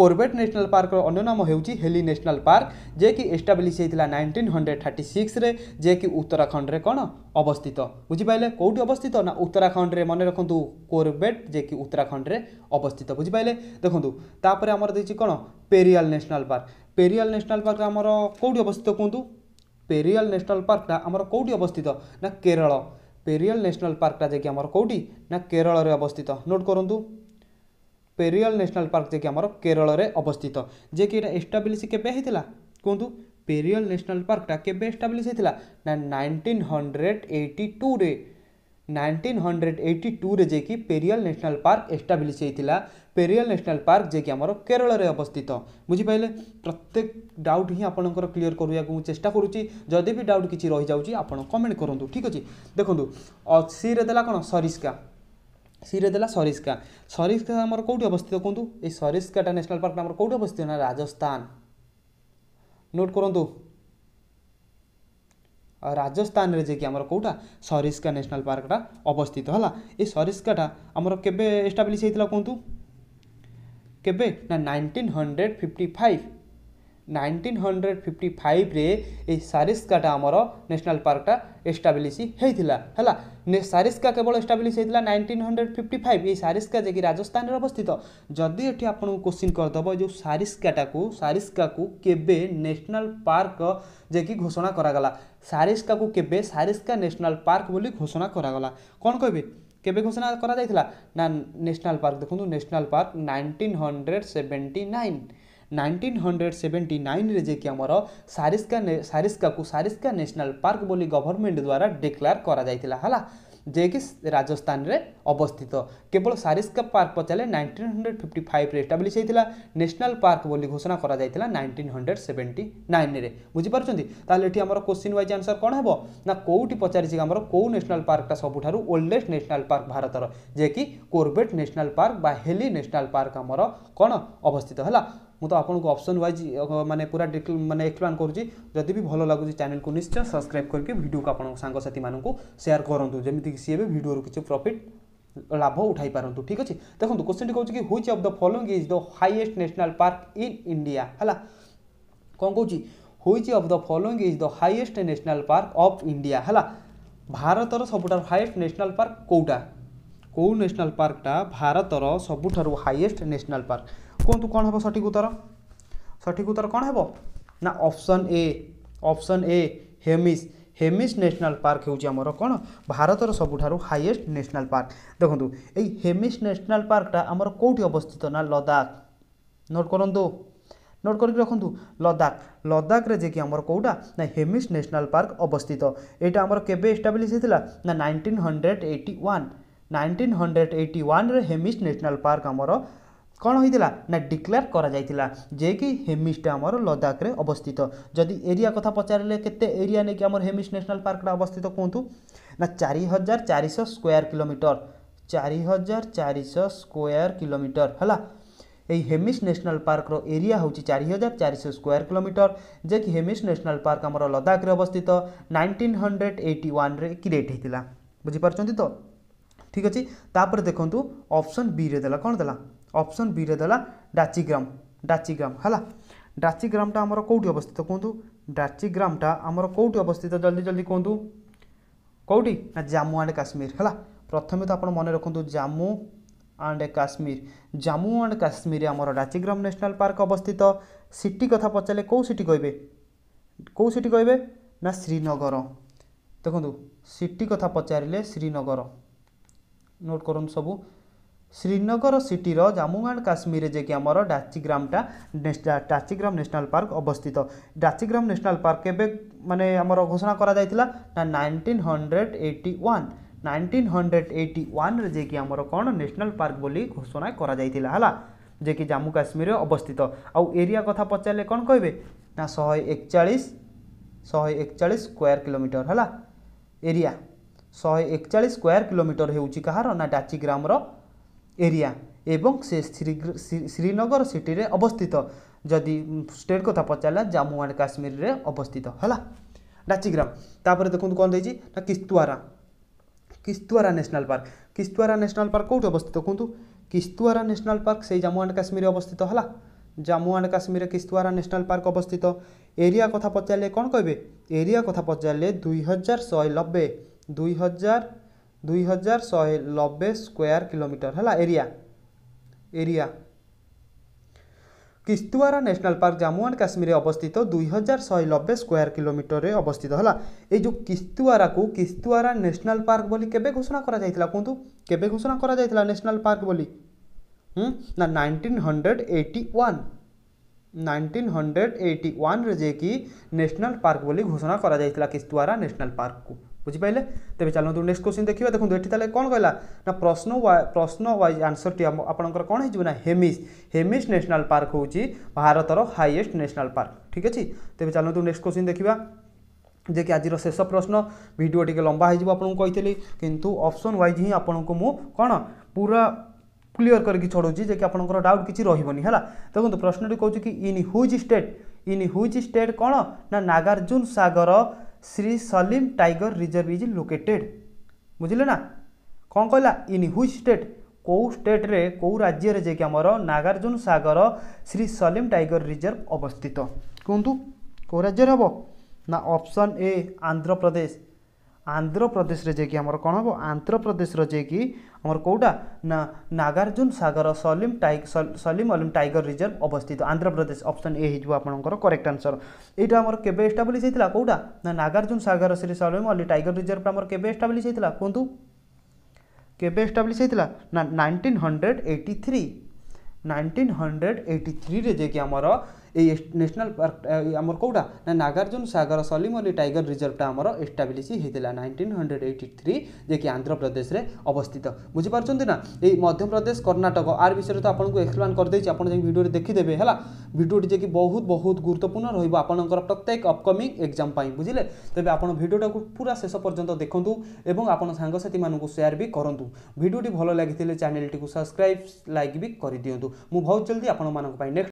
କୋର୍ବେଟ୍ ନ୍ୟାସନାଲ୍ ପାର୍କର ଅନ୍ୟ ନାମ ହେଉଛି ହେଲି ନ୍ୟାସନାଲ୍ ପାର୍କ ଯିଏକି ଏଷ୍ଟାବ୍ଲିଶ୍ ହୋଇଥିଲା ନାଇଣ୍ଟିନ୍ ହଣ୍ଡ୍ରେଡ଼ ଥାର୍ଟି ସିକ୍ସରେ ଯିଏକି ଉତ୍ତରାଖଣ୍ଡରେ କ'ଣ ଅବସ୍ଥିତ ବୁଝିପାରିଲେ କେଉଁଠି ଅବସ୍ଥିତ ନା ଉତ୍ତରାଖଣ୍ଡରେ ମନେ ରଖନ୍ତୁ କୋର୍ବେଟ୍ ଯିଏକି ଉତ୍ତରାଖଣ୍ଡରେ ଅବସ୍ଥିତ ବୁଝିପାରିଲେ ଦେଖନ୍ତୁ ତାପରେ ଆମର ଦେଇଛି କ'ଣ Periyar national park Periyar national park ଆମର କେଉଁଠି ଅବସ୍ଥିତ କୁହନ୍ତୁ পেরিয়াল ন্যাশনাল পার্কটা আমার কোটি অবস্থিত না কেরল পেরিয়াল ন্যাশনাল পার্কটা যে কি আমার কোটি না কেরলের অবস্থিত নোট করতু ପେରିୟଲ ନ୍ୟାସନାଲ୍ ପାର୍କ ଯିଏକି ଆମର କେରଳରେ ଅବସ୍ଥିତ ଯିଏକି ଏଇଟା ଏଷ୍ଟାବ୍ଲିଶ କେବେ ହେଇଥିଲା କୁହନ୍ତୁ ପେରିୟଲ ନ୍ୟାସନାଲ୍ ପାର୍କଟା କେବେ ଏଷ୍ଟାବ୍ଲିଶ ହେଇଥିଲା ନା ନାଇନଟିନ୍ ହଣ୍ଡ୍ରେଡ଼ ଏଇଟି ଟୁରେ ନାଇନଟିନ୍ ହଣ୍ଡ୍ରେଡ଼ ଏଇଟି ଟୁରେ ଯାଇକି ପେରିୟଲ ନ୍ୟାସନାଲ୍ ପାର୍କ ଏଷ୍ଟାବ୍ଲିଶ ହେଇଥିଲା ପେରିୟଲ ନ୍ୟାସନାଲ୍ ପାର୍କ ଯିଏକି ଆମର କେରଳରେ ଅବସ୍ଥିତ ବୁଝିପାରିଲେ ପ୍ରତ୍ୟେକ ଡାଉଟ୍ ହିଁ ଆପଣଙ୍କର କ୍ଲିଅର କରିବାକୁ ମୁଁ ଚେଷ୍ଟା କରୁଛି ଯଦି ବି ଡାଉଟ୍ କିଛି ରହିଯାଉଛି ଆପଣ କମେଣ୍ଟ କରନ୍ତୁ ଠିକ୍ ଅଛି ଦେଖନ୍ତୁ ଅଶୀରେ ଦେଲା କ'ଣ ସରିସ୍କା ସିରେଦେଲା ସରିସ୍କା ସରିସ୍କା ଆମର କେଉଁଠି ଅବସ୍ଥିତ କୁହନ୍ତୁ ଏଇ ସରିସ୍କାଟା ନ୍ୟାସନାଲ୍ ପାର୍କଟା ଆମର କେଉଁଠି ଅବସ୍ଥିତ ନା ରାଜସ୍ଥାନ ନୋଟ୍ କରନ୍ତୁ ରାଜସ୍ଥାନରେ ଯାଇକି ଆମର କେଉଁଟା ସରିସ୍କା ନ୍ୟାସନାଲ୍ ପାର୍କଟା ଅବସ୍ଥିତ ହେଲା ଏ ସରିସ୍କାଟା ଆମର କେବେ ଏଷ୍ଟାବ୍ଲିଶ୍ ହେଇଥିଲା କୁହନ୍ତୁ କେବେ ନା nineteen hundred fifty five nineteen hundred fifty ফাইভ্রে এই সারিস্কাটা আমার ন্যাশনাল পার্কটা এস্টাব্লিশ হয়েছিল হল সারিস্কা কেবল এস্টাব্লিশ হয়েছিল নাইনটিন হন্ড্রেড ফিফটি ফাইভ এই সারিস্কা যে কি রাজস্থানের অবস্থিত যদি এটি আপনার কোশ্চিন করেদেব যে সারিস্কাটা সারিস্কা কেবে ন্যাশনাল পার্ক যে কি ঘোষণা করাগলা সারিস্কা কেবে সারিস্কা ন্যাশনাল পার্ক বলে ঘোষণা করাগলা কন কবে কেবে ঘোষণা করা যাইছিলা না ন্যাশনাল পার্ক দেখুন national park nineteen hundred seventy nine nineteen hundred seventy nine जेकि आमर सारिस्का सारिस्काକୁ ସାରିସ୍କା ନ୍ୟାସନାଲ୍ ପାର୍କ ବୋଲି ଗଭର୍ଣ୍ଣମେଣ୍ଟ ଦ୍ୱାରା ଡିକ୍ଲେୟାର କରାଯାଇଥିଲା ହେଲା ଯିଏକି ରାଜସ୍ଥାନରେ ଅବସ୍ଥିତ କେବଳ ସାରିସ୍କା ପାର୍କ ପଚାରିଲେ ନାଇଣ୍ଟିନ୍ ହଣ୍ଡ୍ରେଡ଼ ଫିଫ୍ଟି ଫାଇଭ୍ରେ ଏଷ୍ଟାବ୍ଲିଶ୍ ହୋଇଥିଲା ନ୍ୟାସନାଲ୍ ପାର୍କ ବୋଲି ଘୋଷଣା କରାଯାଇଥିଲା ନାଇଣ୍ଟିନ୍ ହଣ୍ଡ୍ରେଡ଼ ସେଭେଣ୍ଟି ନାଇନ୍ରେ ବୁଝିପାରୁଛନ୍ତି ତାହେଲେ ଏଠି ଆମର କୋଶ୍ଚିନ୍ ୱାଇଜ୍ ଆନ୍ସର୍ କ'ଣ ହେବ ନା କେଉଁଠି ପଚାରିଛି ଆମର କେଉଁ ନ୍ୟାସନାଲ୍ ପାର୍କଟା ସବୁଠାରୁ ଓଲ୍ଡେଷ୍ଟ ନ୍ୟାସନାଲ୍ ପାର୍କ ଭାରତର ଯିଏକି କୋର୍ବେଟ୍ ନ୍ୟାସନାଲ୍ ପାର୍କ ବା ହେଲି ନ୍ୟାସନାଲ୍ ପାର୍କ ଆମର କ'ଣ ଅବସ୍ଥିତ ହେଲା ମୁଁ ତ ଆପଣଙ୍କୁ ଅପସନ୍ ୱାଇଜ୍ ମାନେ ପୁରା ମାନେ ଏକ୍ସପ୍ଲାନ୍ କରୁଛି ଯଦି ବି ଭଲ ଲାଗୁଛି ଚ୍ୟାନେଲ୍କୁ ନିଶ୍ଚୟ ସବସ୍କ୍ରାଇବ୍ କରିକି ଭିଡ଼ିଓକୁ ଆପଣଙ୍କ ସାଙ୍ଗସାଥିମାନଙ୍କୁ ସେୟାର କରନ୍ତୁ ଯେମିତିକି ସିଏ ବି ଭିଡ଼ିଓରୁ କିଛି ପ୍ରଫିଟ୍ ଲାଭ ଉଠାଇ ପାରନ୍ତୁ ଠିକ୍ ଅଛି ଦେଖନ୍ତୁ କୋଶ୍ଚିନ୍ଟି କହୁଛି କି which of the following is the highest national park in India ହେଲା କ'ଣ କହୁଛି which of the following is the highest national park of India ହେଲା ଭାରତର ସବୁଠାରୁ ହାଇଏଷ୍ଟ ନ୍ୟାସନାଲ୍ ପାର୍କ କେଉଁଟା କେଉଁ ନ୍ୟାସନାଲ୍ ପାର୍କଟା ଭାରତର ସବୁଠାରୁ ହାଇଏଷ୍ଟ ନ୍ୟାସନାଲ୍ ପାର୍କ କୁହନ୍ତୁ କ'ଣ ହେବ ସଠିକ୍ ଉତ୍ତର ସଠିକ୍ ଉତ୍ତର କ'ଣ ହେବ ନା option A option A Hemis Hemis national park ହେଉଛି ଆମର କ'ଣ ଭାରତର ସବୁଠାରୁ ହାଇଏଷ୍ଟ ନ୍ୟାସନାଲ୍ ପାର୍କ ଦେଖନ୍ତୁ ଏଇ ହେମିସ୍ ନ୍ୟାସନାଲ୍ ପାର୍କଟା ଆମର କେଉଁଠି ଅବସ୍ଥିତ ନା ଲଦାଖ ନୋଟ୍ କରନ୍ତୁ ନୋଟ୍ କରିକି ରଖନ୍ତୁ ଲଦାଖ ଲଦାଖରେ ଯାଇକି ଆମର କେଉଁଟା ନା ହେମିସ୍ ନ୍ୟାସନାଲ୍ ପାର୍କ ଅବସ୍ଥିତ ଏଇଟା ଆମର କେବେ ଏଷ୍ଟାବ୍ଲିଶ୍ ହେଇଥିଲା ନା nineteen hundred eighty one nineteen hundred eighty ୱାନ୍ରେ ହେମିସ୍ ନ୍ୟାସନାଲ୍ ପାର୍କ ଆମର କ'ଣ ହୋଇଥିଲା ନା ଡିକ୍ଲେୟାର କରାଯାଇଥିଲା ଯିଏକି ହେମିସ୍ଟା ଆମର ଲଦାଖରେ ଅବସ୍ଥିତ ଯଦି ଏରିଆ କଥା ପଚାରିଲେ କେତେ ଏରିଆ ନେଇକି ଆମର ହେମିସ୍ ନ୍ୟାସନାଲ୍ ପାର୍କଟା ଅବସ୍ଥିତ କୁହନ୍ତୁ ନା ଚାରି ହଜାର ଚାରିଶହ ସ୍କୋୟାର କିଲୋମିଟର ଚାରି ହଜାର ଚାରିଶହ ସ୍କୋୟାର କିଲୋମିଟର ହେଲା এই হেমিস ন্যাশনাল পার্কর এরিয়া হচ্ছে চারি হাজার চারিশো স্কোয়ার কিলোমিটর যে কি হেমিস ন্যাশনাল পার্ক আমার লদাখে অবস্থিত নাইনটিন হন্ড্রেড এইটি ওয়ান্রে ক্রিয়েট হয়েছিল বুঝিপার তো ঠিক আছে তাপরে দেখুন অপশন বি রে দেলা কোণ দেলা ଅପସନ୍ ବିରେ ଦେଲା ଡାଚିଗ୍ରାମ ଡାଚିଗ୍ରାମ ହେଲା ଡାଚିଗ୍ରାମଟା ଆମର କେଉଁଠି ଅବସ୍ଥିତ କୁହନ୍ତୁ ଡାଚିଗ୍ରାମଟା ଆମର କେଉଁଠି ଅବସ୍ଥିତ ଜଲ୍ଦି ଜଲ୍ଦି କୁହନ୍ତୁ କେଉଁଠି ନା ଜାମ୍ମୁ ଆଣ୍ଡ କାଶ୍ମୀର ହେଲା ପ୍ରଥମେ ତ ଆପଣ ମନେ ରଖନ୍ତୁ ଜାମ୍ମୁ ଆଣ୍ଡ କାଶ୍ମୀର ଜାମ୍ମୁ ଆଣ୍ଡ କାଶ୍ମୀରରେ ଆମର ଡାଚିଗ୍ରାମ ନ୍ୟାସନାଲ୍ ପାର୍କ ଅବସ୍ଥିତ ସିଟି କଥା ପଚାରିଲେ କେଉଁ ସିଟି କହିବେ କେଉଁ ସିଟି କହିବେ ନା ଶ୍ରୀନଗର ଦେଖନ୍ତୁ ସିଟି କଥା ପଚାରିଲେ ଶ୍ରୀନଗର ନୋଟ୍ କରନ୍ତୁ ସବୁ ଶ୍ରୀନଗର ସିଟିର ଜାମ୍ମୁ ଆଣ୍ଡ କାଶ୍ମୀରରେ ଯାଇକି ଆମର ଡାଚିଗ୍ରାମଟା ଡାଚିଗ୍ରାମ ନ୍ୟାସନାଲ୍ ପାର୍କ ଅବସ୍ଥିତ ଡାଚିଗ୍ରାମ ନ୍ୟାସନାଲ୍ ପାର୍କ କେବେ ମାନେ ଆମର ଘୋଷଣା କରାଯାଇଥିଲା ନା nineteen hundred eighty one nineteen hundred eighty ୱାନ୍ରେ ଯାଇକି ଆମର କ'ଣ ନ୍ୟାସନାଲ୍ ପାର୍କ ବୋଲି ଘୋଷଣା କରାଯାଇଥିଲା ହେଲା ଯିଏକି ଜାମ୍ମୁ କାଶ୍ମୀରରେ ଅବସ୍ଥିତ ଆଉ ଏରିଆ କଥା ପଚାରିଲେ କ'ଣ କହିବେ ନା ଶହେ ଏକଚାଳିଶ ଶହେ ଏକଚାଳିଶ ସ୍କୋୟାର କିଲୋମିଟର ହେଲା ଏରିଆ ଶହେ ଏକଚାଳିଶ ସ୍କୋୟାର କିଲୋମିଟର ହେଉଛି କାହାର ନା ଡାଚିଗ୍ରାମର ଏରିଆ ଏବଂ ସେ ଶ୍ରୀନଗର ସିଟିରେ ଅବସ୍ଥିତ ଯଦି ଷ୍ଟେଟ୍ କଥା ପଚାରିଲା ଜାମ୍ମୁ ଆଣ୍ଡ କାଶ୍ମୀରରେ ଅବସ୍ଥିତ ହେଲା ଡାଚିଗ୍ରାମ ତାପରେ ଦେଖନ୍ତୁ କ'ଣ ଦେଇଛି ନା Kishtwar Kishtwar national park Kishtwar national park କେଉଁଠି ଅବସ୍ଥିତ କୁହନ୍ତୁ କିସ୍ତୁଆରା ନ୍ୟାସନାଲ୍ ପାର୍କ ସେଇ ଜାମ୍ମୁ ଆଣ୍ଡ କାଶ୍ମୀରରେ ଅବସ୍ଥିତ ହେଲା ଜାମ୍ମୁ ଆଣ୍ଡ କାଶ୍ମୀରରେ କିସ୍ତୁଆରା ନ୍ୟାସନାଲ୍ ପାର୍କ ଅବସ୍ଥିତ ଏରିଆ କଥା ପଚାରିଲେ କ'ଣ କହିବେ ଏରିଆ କଥା ପଚାରିଲେ ଦୁଇ ହଜାର ଶହେ ନବେ ଦୁଇ ହଜାର ଦୁଇ ହଜାର ଶହେ ନବେ ସ୍କୋୟାର କିଲୋମିଟର ହେଲା area area Kishtwar national park Jammu and কাশ্মীরে অবস্থিত দুই হাজার শহে নব্বই স্কোয়ার কিলোমিটরে অবস্থিত হল এই যে কিস্তুয়ারা কু কিস্তুয়ারা ন্যাশনাল পার্ক বলে কেবে ঘোষণা করা যাই কুহতু কেবে ঘোষণা করা যাই ন্যাশনাল পার্ক বলে হুম না nineteen hundred eighty one nineteen hundred eighty ওয়ানরে যে কি ন্যাশনাল পার্ক বলে ঘোষণা করা যাই কিস্তুয়ারা ন্যাশনাল পার্ক কু বুঝিপারে তবে চালু নেক্সট কোশ্চিন দেখা দেখুন এটি তাহলে কোণ কহিলা না প্রশ্ন প্রশ্ন ওয়াইজ আনসরটি আপনার কোণ হয়ে না হেমিস হেমিস ন্যাশনাল পার্ক হচ্ছে ভারতর হাইয়েস্ট ন্যাশনাল পার্ক ঠিক আছে তবে চালু নেক্সট কোশ্চিন দেখা যে কি আজির শেষ প্রশ্ন ভিডিও টিকে লম্বা হয়ে আপনার কইলি কিন্তু অপসন ওয়াইজ হি আপনার মু কোণ পুরা ক্লিয়ার করি ছড়ুছি যে কি আপনার ডাউট কিছু রহবনি হল দেখুন প্রশ্নটি কৌছি কি in which state in which state কোণ না Nagarjuna Sagar Srisailam tiger reserve is located বুঝলে না କ'ଣ କହିଲା ଇନ୍ ହ୍ୱିଚ୍ ଷ୍ଟେଟ୍ କେଉଁ ଷ୍ଟେଟ୍ରେ କେଉଁ ରାଜ୍ୟରେ ଯାଇକି ଆମର Nagarjuna Sagar Srisailam tiger reserve ଅବସ୍ଥିତ କୁହନ୍ତୁ କେଉଁ ରାଜ୍ୟରେ ହେବ ନା ଅପସନ୍ ଏ ଆନ୍ଧ୍ରପ୍ରଦେଶ ଆନ୍ଧ୍ରପ୍ରଦେଶର ଯାଇକି ଆମର କ'ଣ ହେବ ଆନ୍ଧ୍ରପ୍ରଦେଶର ଯାଇକି ଆମର କେଉଁଟା ନା ନାଗାର୍ଜୁନ ସାଗର ସଲିମ ଟାଇ ସଲିମ ଅଲିମ ଟାଇଗର ରିଜର୍ଭ ଅବସ୍ଥିତ ଆନ୍ଧ୍ରପ୍ରଦେଶ ଅପସନ୍ ଏ ହେଇଯିବ ଆପଣଙ୍କର କରେକ୍ଟ ଆନ୍ସର ଏଇଟା ଆମର କେବେ ଏଷ୍ଟାବ୍ଲିଶ ହେଇଥିଲା କେଉଁଟା ନା ନାଗାର୍ଜୁନ ସାଗର ଶ୍ରୀ ସଲିମ ଅଲି ଟାଇଗର ରିଜର୍ଭ ଆମର କେବେ ଏଷ୍ଟାବ୍ଲିଶ ହେଇଥିଲା କୁହନ୍ତୁ କେବେ ଏଷ୍ଟାବ୍ଲିଶ ହେଇଥିଲା ନା nineteen hundred eighty three nineteen hundred eighty ଥ୍ରୀରେ ଯାଇକି ଆମର এই ন্যাশনাল পার্ক আমার কোটা না নাগার্জুন সাগর সলিমলি টাইগর রিজর্ভটা আমার এস্টাবলিশ হয়েছিল নাইনটিন হন্ড্রেড এইটি থ্রি যে কি আন্ধ্রপ্রদেশে অবস্থিত বুঝিপারছেন না এই মধ্যপ্রদেশ কর্ণাটক আর বিষয়ে তো আপনার এক্সপ্লেন করেদেছি আপনার যাই ভিডিওটি দেখিদেবে হল ভিডিওটি যে কি বহুত বহুত গুরুত্বপূর্ণ রহব আপনার প্রত্যেক অপকমিং এক্সাম পাই বুঝলে তবে আপনার ভিডিওটা পুরা শেষ পর্যন্ত দেখুন এবং আপনার সাংসাথী মানুষ সেয়ার বি করতু ভিডিওটি ভালো লাগিলে চ্যানেলটি সবসক্রাইব লাইক বি করে দিও মু বহুত জলদি আপনার নেক্সট